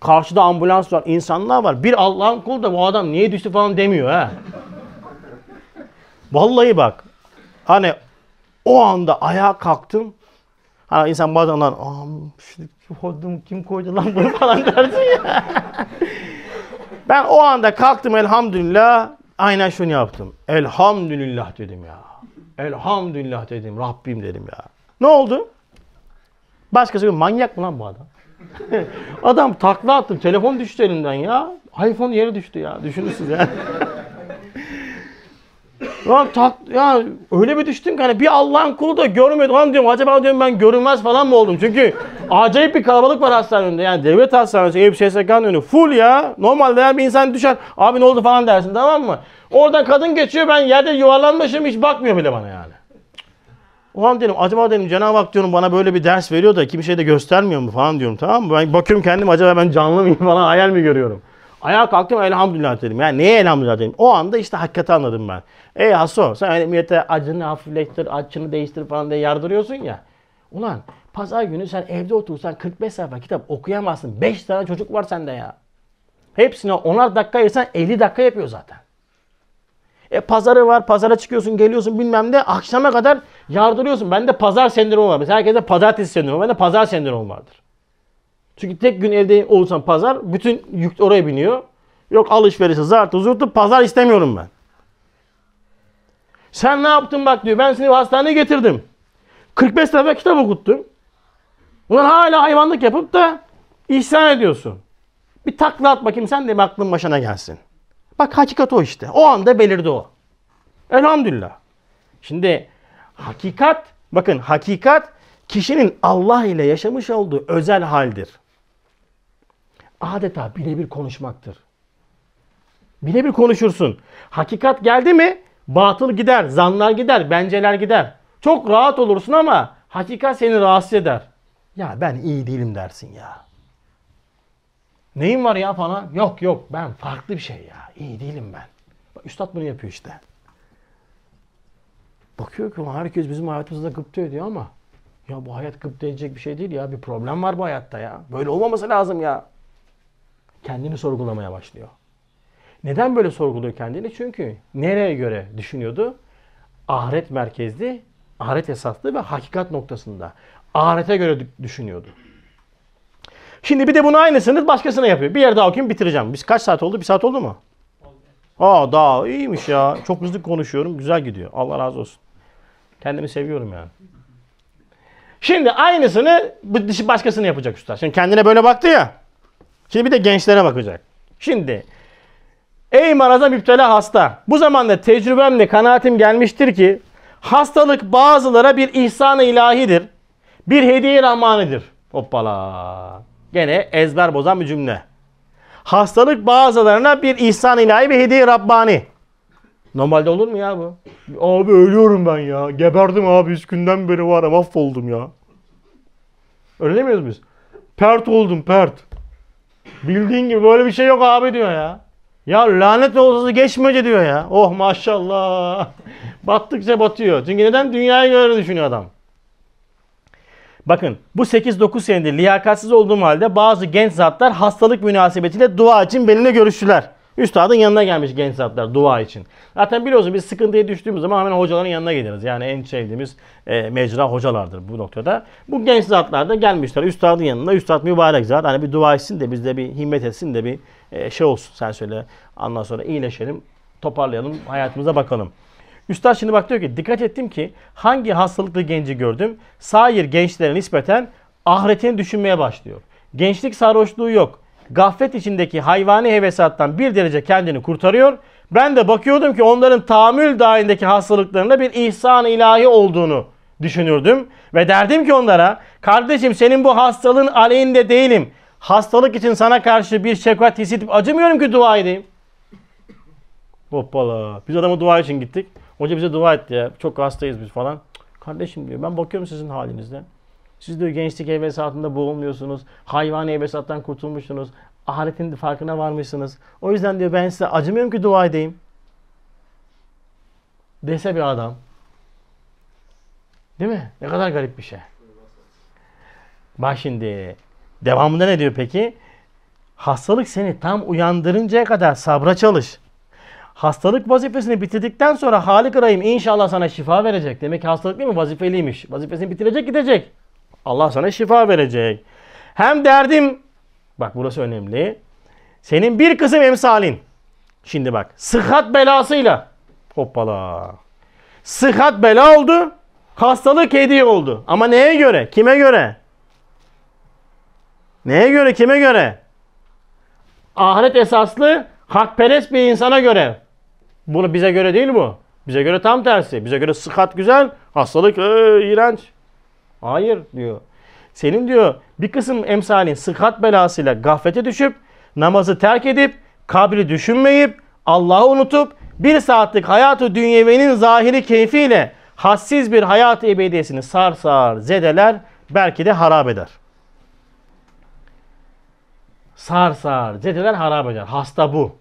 Karşıda ambulans var, insanlar var. Bir Allah'ın kulu da bu adam niye düştü falan demiyor ha. Vallahi bak. Hani o anda ayağa kalktım. Hani insan bazen lan hodum kim koydu lan bunu falan [laughs] derdi ya. ben o anda kalktım elhamdülillah. Aynen şunu yaptım. Elhamdülillah dedim ya. Elhamdülillah dedim. Rabbim dedim ya. Ne oldu? Başkası manyak mı lan bu adam? [laughs] Adam takla attım. Telefon düştü elinden ya. iPhone yere düştü ya. Düşünün siz yani. [laughs] Lan tak ya öyle bir düştüm ki hani bir Allah'ın kulu da görmüyordu. Lan diyorum acaba diyorum ben görünmez falan mı oldum? Çünkü acayip bir kalabalık var hastanede Yani devlet hastanesi, Eyüp SSK'nın önü full ya. Normalde yani bir insan düşer. Abi ne oldu falan dersin tamam mı? Oradan kadın geçiyor ben yerde yuvarlanmışım hiç bakmıyor bile bana yani. O an dedim acaba dedim Cenab-ı Hak diyorum bana böyle bir ders veriyor da kimseye de göstermiyor mu falan diyorum tamam mı? Ben bakıyorum kendim acaba ben canlı mıyım falan hayal mi görüyorum? Ayağa kalktım elhamdülillah dedim. Yani neye elhamdülillah dedim. O anda işte hakikati anladım ben. Ey Haso sen yani millete acını hafifleştir, açını değiştir falan diye yardırıyorsun ya. Ulan pazar günü sen evde otursan 45 sayfa kitap okuyamazsın. 5 tane çocuk var sende ya. Hepsine 10'ar dakika ayırsan 50 dakika yapıyor zaten. E pazarı var, pazara çıkıyorsun, geliyorsun bilmem ne. Akşama kadar Yardırıyorsun. de pazar sendromu var. Mesela herkese pazartesi sendromu. var, ben de pazar sendromu vardır. Çünkü tek gün evde olursan pazar bütün yük oraya biniyor. Yok alışverişe zartı zurtu pazar istemiyorum ben. Sen ne yaptın bak diyor. Ben seni hastaneye getirdim. 45 defa kitap okuttum. Ulan hala hayvanlık yapıp da ihsan ediyorsun. Bir takla at bakayım sen de bir aklın başına gelsin. Bak hakikat o işte. O anda belirdi o. Elhamdülillah. Şimdi Hakikat, bakın hakikat kişinin Allah ile yaşamış olduğu özel haldir. Adeta birebir konuşmaktır. Birebir konuşursun. Hakikat geldi mi batıl gider, zanlar gider, benceler gider. Çok rahat olursun ama hakikat seni rahatsız eder. Ya ben iyi değilim dersin ya. Neyim var ya falan? Yok yok ben farklı bir şey ya. İyi değilim ben. Bak, üstad bunu yapıyor işte. Bakıyor ki herkes bizim hayatımızda gıpta ediyor ama ya bu hayat gıpta edecek bir şey değil ya. Bir problem var bu hayatta ya. Böyle olmaması lazım ya. Kendini sorgulamaya başlıyor. Neden böyle sorguluyor kendini? Çünkü nereye göre düşünüyordu? Ahiret merkezli, ahiret esaslı ve hakikat noktasında. Ahirete göre düşünüyordu. Şimdi bir de bunu aynısını başkasına yapıyor. Bir yer daha okuyayım bitireceğim. Biz kaç saat oldu? Bir saat oldu mu? Aa daha iyiymiş ya. Çok hızlı konuşuyorum. Güzel gidiyor. Allah razı olsun. Kendimi seviyorum yani. Şimdi aynısını bu başkasını yapacak usta. Şimdi kendine böyle baktı ya. Şimdi bir de gençlere bakacak. Şimdi ey maraza müptela hasta. Bu zamanda tecrübemle kanaatim gelmiştir ki hastalık bazılara bir ihsan-ı ilahidir. Bir hediye rahmanidir. Hoppala. Gene ezber bozan bir cümle. Hastalık bazılarına bir ihsan ilahi ve hediye Rabbani. Normalde olur mu ya bu? Abi ölüyorum ben ya. Geberdim abi. Üç günden beri var ya. Mahvoldum ya. Öyle demiyoruz biz. Pert oldum pert. Bildiğin gibi böyle bir şey yok abi diyor ya. Ya lanet olası geçmece diyor ya. Oh maşallah. [laughs] Battıkça batıyor. Çünkü neden? Dünyayı göre düşünüyor adam. Bakın bu 8-9 senedir liyakatsiz olduğum halde bazı genç zatlar hastalık münasebetiyle dua için benimle görüştüler. Üstadın yanına gelmiş genç zatlar dua için. Zaten biliyorsunuz biz sıkıntıya düştüğümüz zaman hemen hocaların yanına geliriz. Yani en sevdiğimiz e, mecra hocalardır bu noktada. Bu genç zatlar da gelmişler üstadın yanına. Üstad mübarek zat. Hani bir dua etsin de bizde bir himmet etsin de bir e, şey olsun sen söyle. Ondan sonra iyileşelim, toparlayalım, hayatımıza bakalım. Üstad şimdi bak diyor ki dikkat ettim ki hangi hastalıklı genci gördüm. sahir gençlere nispeten ahiretini düşünmeye başlıyor. Gençlik sarhoşluğu yok gaflet içindeki hayvani hevesattan bir derece kendini kurtarıyor. Ben de bakıyordum ki onların tahammül dahilindeki hastalıklarında bir ihsan ilahi olduğunu düşünürdüm. Ve derdim ki onlara kardeşim senin bu hastalığın aleyhinde değilim. Hastalık için sana karşı bir şefkat hissedip acımıyorum ki dua edeyim. Hoppala. Biz adamı dua için gittik. Hoca bize dua etti ya. Çok hastayız biz falan. Kardeşim diyor ben bakıyorum sizin halinizde. Siz diyor gençlik hevesatında boğulmuyorsunuz. Hayvan hevesattan kurtulmuşsunuz. Ahiretin farkına varmışsınız. O yüzden diyor ben size acımıyorum ki dua edeyim. Dese bir adam. Değil mi? Ne kadar garip bir şey. Bak şimdi devamında ne diyor peki? Hastalık seni tam uyandırıncaya kadar sabra çalış. Hastalık vazifesini bitirdikten sonra Halik Rahim inşallah sana şifa verecek. Demek ki hastalık değil mi? Vazifeliymiş. Vazifesini bitirecek gidecek. Allah sana şifa verecek. Hem derdim, bak burası önemli. Senin bir kısım emsalin. Şimdi bak sıhhat belasıyla hoppala. Sıhhat bela oldu. Hastalık hediye oldu. Ama neye göre? Kime göre? Neye göre? Kime göre? Ahiret esaslı hakperest bir insana göre. Bunu bize göre değil bu. Bize göre tam tersi. Bize göre sıhhat güzel, hastalık ee, iğrenç. Hayır diyor. Senin diyor bir kısım emsalin sıkat belasıyla gaflete düşüp namazı terk edip kabri düşünmeyip Allah'ı unutup bir saatlik hayatı dünyevinin zahiri keyfiyle hassiz bir hayat ebediyesini sar zedeler, belki de harap eder. sar zedeler, harap eder. Hasta bu.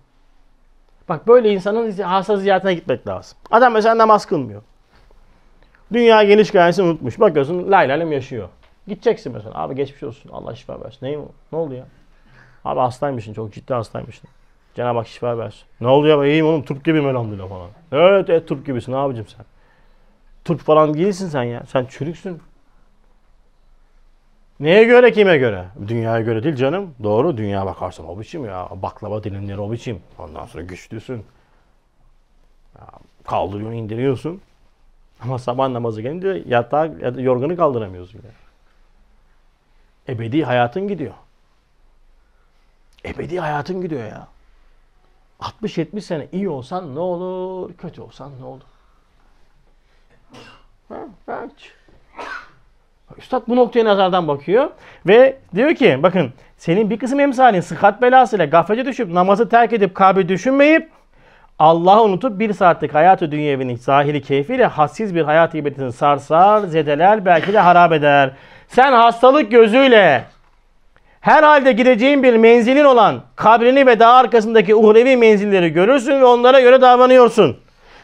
Bak böyle insanın hasta ziyaretine gitmek lazım. Adam mesela namaz kılmıyor. Dünya geniş gayesini unutmuş. Bakıyorsun lay lalem yaşıyor. Gideceksin mesela. Abi geçmiş olsun. Allah şifa versin. Neyim o? Ne oldu ya? Abi hastaymışsın. Çok ciddi hastaymışsın. Cenab-ı Hak şifa versin. Ne oluyor? İyiyim oğlum. Turp gibiyim elhamdülillah falan. Evet evet turp gibisin Ne abicim sen. Turp falan değilsin sen ya. Sen çürüksün. Neye göre kime göre? Dünyaya göre değil canım. Doğru dünya bakarsan o biçim ya. Baklava dilimleri o biçim. Ondan sonra güçlüsün. Ya, kaldırıyorsun indiriyorsun. Ama sabah namazı gelince yatağa yorganı kaldıramıyorsun. Yani. Ebedi hayatın gidiyor. Ebedi hayatın gidiyor ya. 60-70 sene iyi olsan ne olur, kötü olsan ne olur? Ha, hiç. Üstad bu noktaya nazardan bakıyor ve diyor ki bakın senin bir kısım emsalin sıhhat belasıyla gaflete düşüp namazı terk edip Kabe düşünmeyip Allah'ı unutup bir saatlik hayatı dünyevinin zahiri keyfiyle hassiz bir hayat ibadetini sarsar, zedeler, belki de harap eder. Sen hastalık gözüyle herhalde gideceğin bir menzilin olan kabrini ve daha arkasındaki uhrevi menzilleri görürsün ve onlara göre davranıyorsun.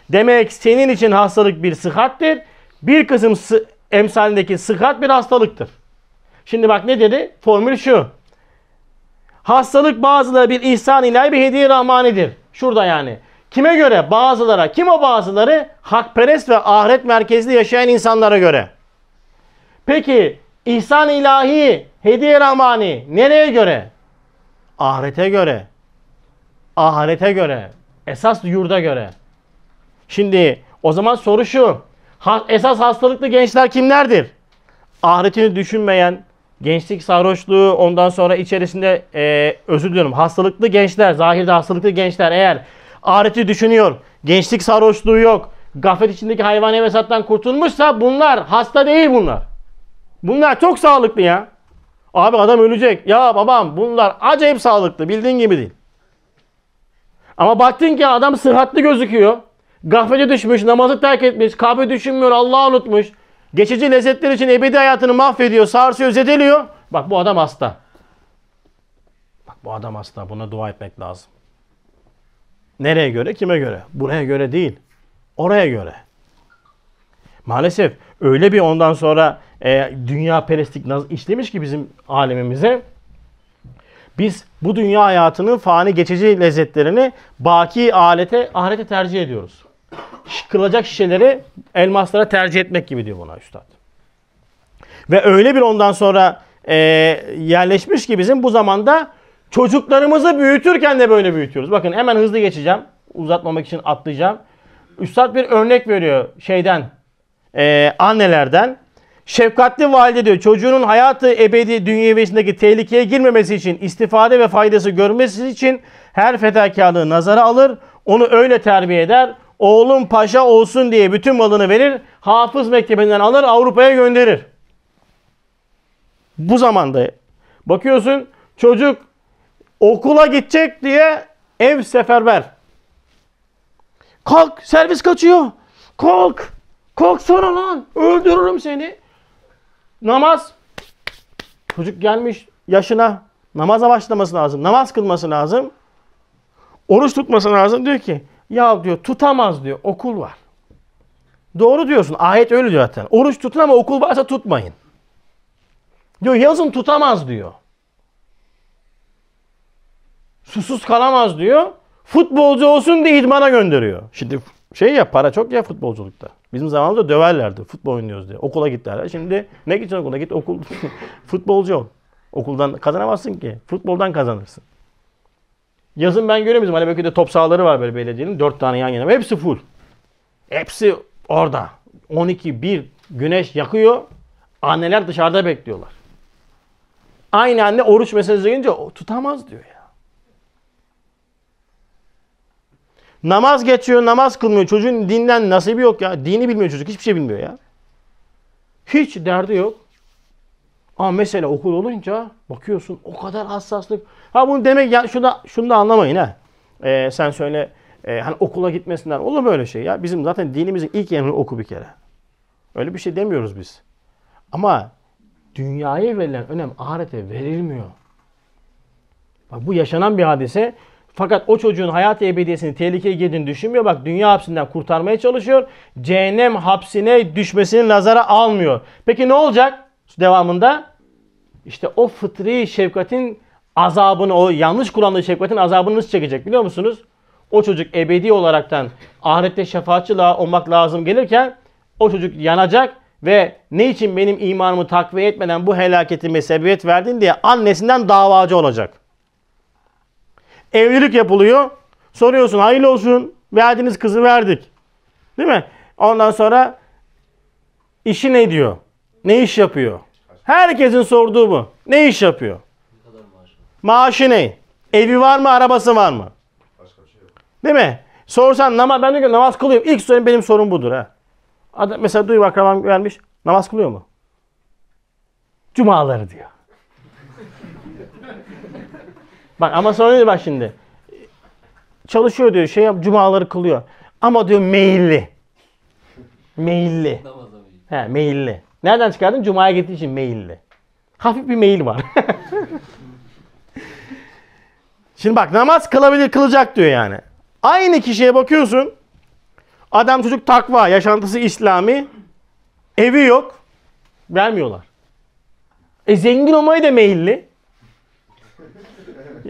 Demek senin için hastalık bir sıhhattir. Bir kısım sı emsalindeki sıhhat bir hastalıktır. Şimdi bak ne dedi? Formül şu. Hastalık bazıları bir ihsan ilahi bir hediye rahmanidir. Şurada yani. Kime göre? Bazılara. Kim o bazıları? Hakperest ve ahiret merkezli yaşayan insanlara göre. Peki ihsan ilahi, hediye rahmani nereye göre? Ahirete göre. Ahirete göre. Esas yurda göre. Şimdi o zaman soru şu. Ha, esas hastalıklı gençler kimlerdir? Ahiretini düşünmeyen, gençlik sarhoşluğu ondan sonra içerisinde e, özür diliyorum hastalıklı gençler, zahirde hastalıklı gençler eğer ahireti düşünüyor. Gençlik sarhoşluğu yok. Gafet içindeki hayvani vesattan kurtulmuşsa bunlar hasta değil bunlar. Bunlar çok sağlıklı ya. Abi adam ölecek. Ya babam bunlar acayip sağlıklı. Bildiğin gibi değil. Ama baktın ki adam sıhhatli gözüküyor. Gaflete düşmüş, namazı terk etmiş, kahve düşünmüyor, Allah'ı unutmuş. Geçici lezzetler için ebedi hayatını mahvediyor, sarsıyor, zedeliyor. Bak bu adam hasta. Bak bu adam hasta. Buna dua etmek lazım. Nereye göre, kime göre? Buraya göre değil. Oraya göre. Maalesef öyle bir ondan sonra e, dünya perestlik işlemiş ki bizim alemimize. Biz bu dünya hayatının fani geçici lezzetlerini baki alete, ahirete tercih ediyoruz. Kılacak şişeleri elmaslara tercih etmek gibi diyor buna üstad. Ve öyle bir ondan sonra e, yerleşmiş ki bizim bu zamanda Çocuklarımızı büyütürken de böyle büyütüyoruz. Bakın hemen hızlı geçeceğim. Uzatmamak için atlayacağım. Üstad bir örnek veriyor şeyden. E, annelerden. Şefkatli valide diyor çocuğunun hayatı ebedi dünyevesindeki tehlikeye girmemesi için istifade ve faydası görmesi için her fedakarlığı nazara alır. Onu öyle terbiye eder. Oğlum paşa olsun diye bütün malını verir. Hafız mektebinden alır Avrupa'ya gönderir. Bu zamanda bakıyorsun çocuk Okula gidecek diye ev seferber. Kalk servis kaçıyor. Kalk. kalk Kalksana lan. Öldürürüm seni. Namaz. Çocuk gelmiş yaşına. Namaza başlaması lazım. Namaz kılması lazım. Oruç tutması lazım. Diyor ki ya diyor tutamaz diyor. Okul var. Doğru diyorsun. Ayet öyle diyor zaten. Oruç tutun ama okul varsa tutmayın. Diyor yazın tutamaz diyor susuz kalamaz diyor. Futbolcu olsun diye idmana gönderiyor. Şimdi şey ya para çok ya futbolculukta. Bizim zamanımızda döverlerdi futbol oynuyoruz diye. Okula git derler. Şimdi ne gitsin okula git okul [laughs] futbolcu ol. Okuldan kazanamazsın ki. Futboldan kazanırsın. Yazın ben görüyorum bizim Alebekü'de top sahaları var böyle belediyenin. Dört tane yan yana. Hepsi full. Hepsi orada. 12, 1 güneş yakıyor. Anneler dışarıda bekliyorlar. Aynı anne oruç meselesi gelince tutamaz diyor ya. Namaz geçiyor, namaz kılmıyor. Çocuğun dinden nasibi yok ya. Dini bilmiyor çocuk. Hiçbir şey bilmiyor ya. Hiç derdi yok. Ama mesela okul olunca bakıyorsun o kadar hassaslık. Ha bunu demek ya şunu da, şunu da anlamayın ha. Ee, sen söyle e, hani okula gitmesinler. Olur mu öyle şey ya? Bizim zaten dinimizin ilk emri oku bir kere. Öyle bir şey demiyoruz biz. Ama dünyaya verilen önem ahirete verilmiyor. Bak bu yaşanan bir hadise. Fakat o çocuğun hayat ebediyesini tehlikeye girdiğini düşünmüyor. Bak dünya hapsinden kurtarmaya çalışıyor. Cehennem hapsine düşmesini nazara almıyor. Peki ne olacak devamında? İşte o fıtri şefkatin azabını, o yanlış kullandığı şefkatin azabını nasıl çekecek biliyor musunuz? O çocuk ebedi olaraktan ahirette şefaatçi olmak lazım gelirken o çocuk yanacak ve ne için benim imanımı takviye etmeden bu helaketime sebebiyet verdin diye annesinden davacı olacak evlilik yapılıyor. Soruyorsun hayırlı olsun verdiğiniz kızı verdik. Değil mi? Ondan sonra işi ne diyor? Ne iş yapıyor? Herkesin sorduğu bu. Ne iş yapıyor? Maaşı ne? Evi var mı? Arabası var mı? Değil mi? Sorsan namaz, ben diyorum namaz kılıyorum. İlk sorun benim sorum budur. ha. Adam, mesela duy akrabam vermiş. Namaz kılıyor mu? Cumaları diyor. Bak ama sonra bak şimdi. Çalışıyor diyor şey yap cumaları kılıyor. Ama diyor meyilli. Meyilli. He meyilli. Nereden çıkardın? Cuma'ya gittiği için meyilli. Hafif bir meyil var. [laughs] Şimdi bak namaz kılabilir kılacak diyor yani. Aynı kişiye bakıyorsun. Adam çocuk takva, yaşantısı İslami. Evi yok. Vermiyorlar. E zengin olmayı da meyilli.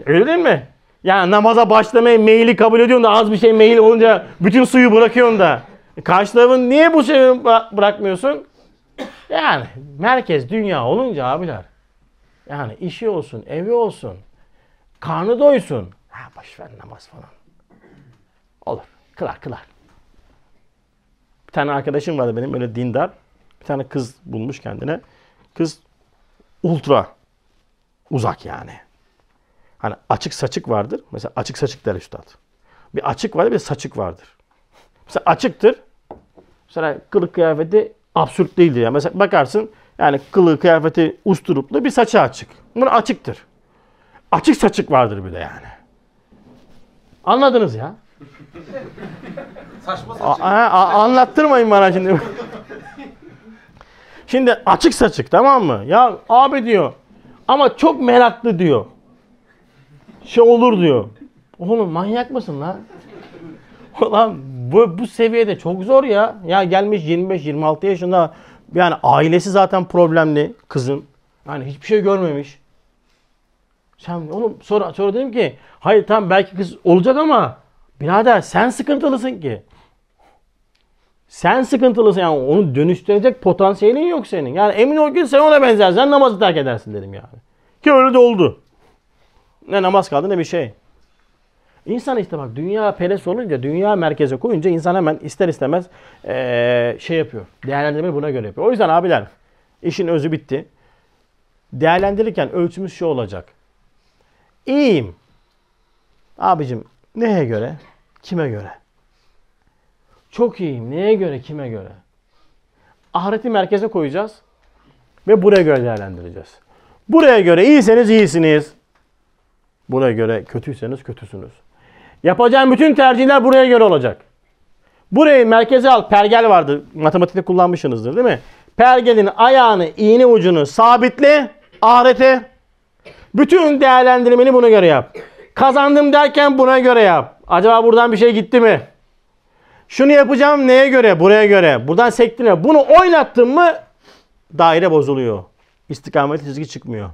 Öyle değil mi? Yani namaza başlamayı meyli kabul ediyorsun da az bir şey meyil olunca bütün suyu bırakıyorsun da. E, karşı tarafın niye bu şeyi bırakmıyorsun? Yani merkez dünya olunca abiler. Yani işi olsun, evi olsun. Karnı doysun. Ha boşver namaz falan. Olur. Kılar kılar. Bir tane arkadaşım vardı benim böyle dindar. Bir tane kız bulmuş kendine. Kız ultra uzak yani. Hani açık saçık vardır. Mesela açık saçık der üstad. Bir açık vardır bir saçık vardır. Mesela açıktır. Mesela kılık kıyafeti absürt değildir. Yani mesela bakarsın yani kılık kıyafeti usturuplu bir saçı açık. Bunun açıktır. Açık saçık vardır bir de yani. Anladınız ya. Saçma saçık. A, a, anlattırmayın bana şimdi. şimdi açık saçık tamam mı? Ya abi diyor ama çok meraklı diyor şey olur diyor. Oğlum manyak mısın lan? Ulan bu, bu seviyede çok zor ya. Ya gelmiş 25-26 yaşında yani ailesi zaten problemli kızın. Yani hiçbir şey görmemiş. Sen oğlum sonra, sonra dedim ki hayır tam belki kız olacak ama birader sen sıkıntılısın ki. Sen sıkıntılısın yani onu dönüştürecek potansiyelin yok senin. Yani emin ol ki sen ona benzersen namazı terk edersin dedim yani. Ki öyle de oldu. Ne namaz kaldı ne bir şey. İnsan işte bak dünya peres olunca, dünya merkeze koyunca insan hemen ister istemez ee, şey yapıyor. Değerlendirmeyi buna göre yapıyor. O yüzden abiler işin özü bitti. Değerlendirirken ölçümüz şu olacak. İyiyim. Abicim neye göre? Kime göre? Çok iyiyim. Neye göre? Kime göre? Ahireti merkeze koyacağız ve buraya göre değerlendireceğiz. Buraya göre iyiyseniz iyisiniz. Buna göre kötüyseniz kötüsünüz. Yapacağın bütün tercihler buraya göre olacak. Burayı merkeze al. Pergel vardı. Matematikte kullanmışsınızdır değil mi? Pergelin ayağını, iğne ucunu sabitle ahirete. Bütün değerlendirmeni buna göre yap. Kazandım derken buna göre yap. Acaba buradan bir şey gitti mi? Şunu yapacağım neye göre? Buraya göre. Buradan sektirme. Bunu oynattın mı daire bozuluyor. İstikamet çizgi çıkmıyor.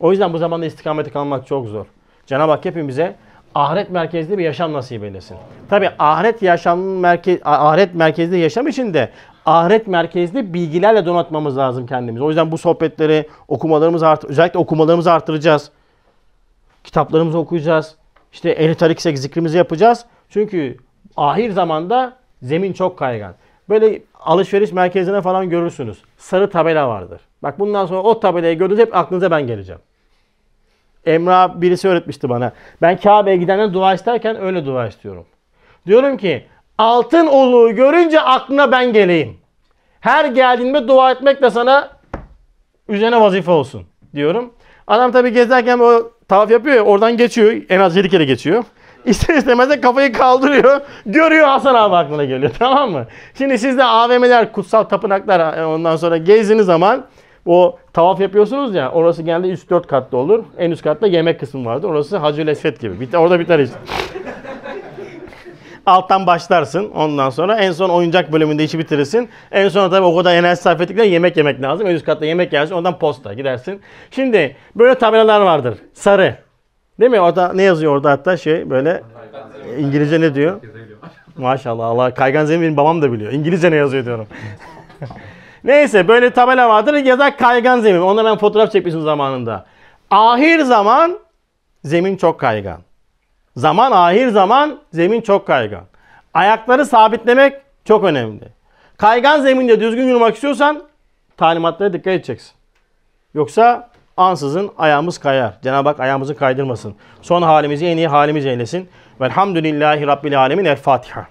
O yüzden bu zamanda istikamete kalmak çok zor. Cenab-ı Hak hepimize ahiret merkezli bir yaşam nasip eylesin. Tabi ahiret yaşam merke ahiret merkezli yaşam için de ahiret merkezli bilgilerle donatmamız lazım kendimizi. O yüzden bu sohbetleri, okumalarımızı art özellikle okumalarımızı artıracağız. Kitaplarımızı okuyacağız. İşte ehli tarik zikrimizi yapacağız. Çünkü ahir zamanda zemin çok kaygan. Böyle alışveriş merkezine falan görürsünüz. Sarı tabela vardır. Bak bundan sonra o tabelayı gördüğünüz hep aklınıza ben geleceğim. Emrah birisi öğretmişti bana. Ben Kabe'ye gidenler dua isterken öyle dua istiyorum. Diyorum ki altın oluğu görünce aklına ben geleyim. Her geldiğinde dua etmek de sana üzerine vazife olsun diyorum. Adam tabii gezerken o tavaf yapıyor ya oradan geçiyor. En az 7 kere geçiyor. İster istemez de kafayı kaldırıyor. Görüyor Hasan abi aklına geliyor [laughs] tamam mı? Şimdi siz de AVM'ler, kutsal tapınaklar ondan sonra gezdiğiniz zaman o tavaf yapıyorsunuz ya orası genelde üst dört katlı olur. En üst katta yemek kısmı vardı. Orası Hacı Lesfet gibi. Bit orada biter işte. [laughs] Alttan başlarsın. Ondan sonra en son oyuncak bölümünde işi bitirirsin. En sonra tabii o kadar enerji sarf ettikten yemek yemek lazım. En üst katta yemek yersin. Ondan posta gidersin. Şimdi böyle tabelalar vardır. Sarı. Değil mi? Orada ne yazıyor orada hatta şey böyle e, İngilizce ne diyor? Maşallah Allah kaygan zemin babam da biliyor. İngilizce ne yazıyor diyorum. [laughs] Neyse böyle tabela vardır ya da kaygan zemin. Onunla ben fotoğraf çekmişim zamanında. Ahir zaman zemin çok kaygan. Zaman ahir zaman zemin çok kaygan. Ayakları sabitlemek çok önemli. Kaygan zeminde düzgün yürümek istiyorsan talimatlara dikkat edeceksin. Yoksa ansızın ayağımız kayar. Cenab-ı Hak ayağımızı kaydırmasın. Son halimizi en iyi halimiz eylesin. Velhamdülillahi Rabbil Alemin. El Fatiha.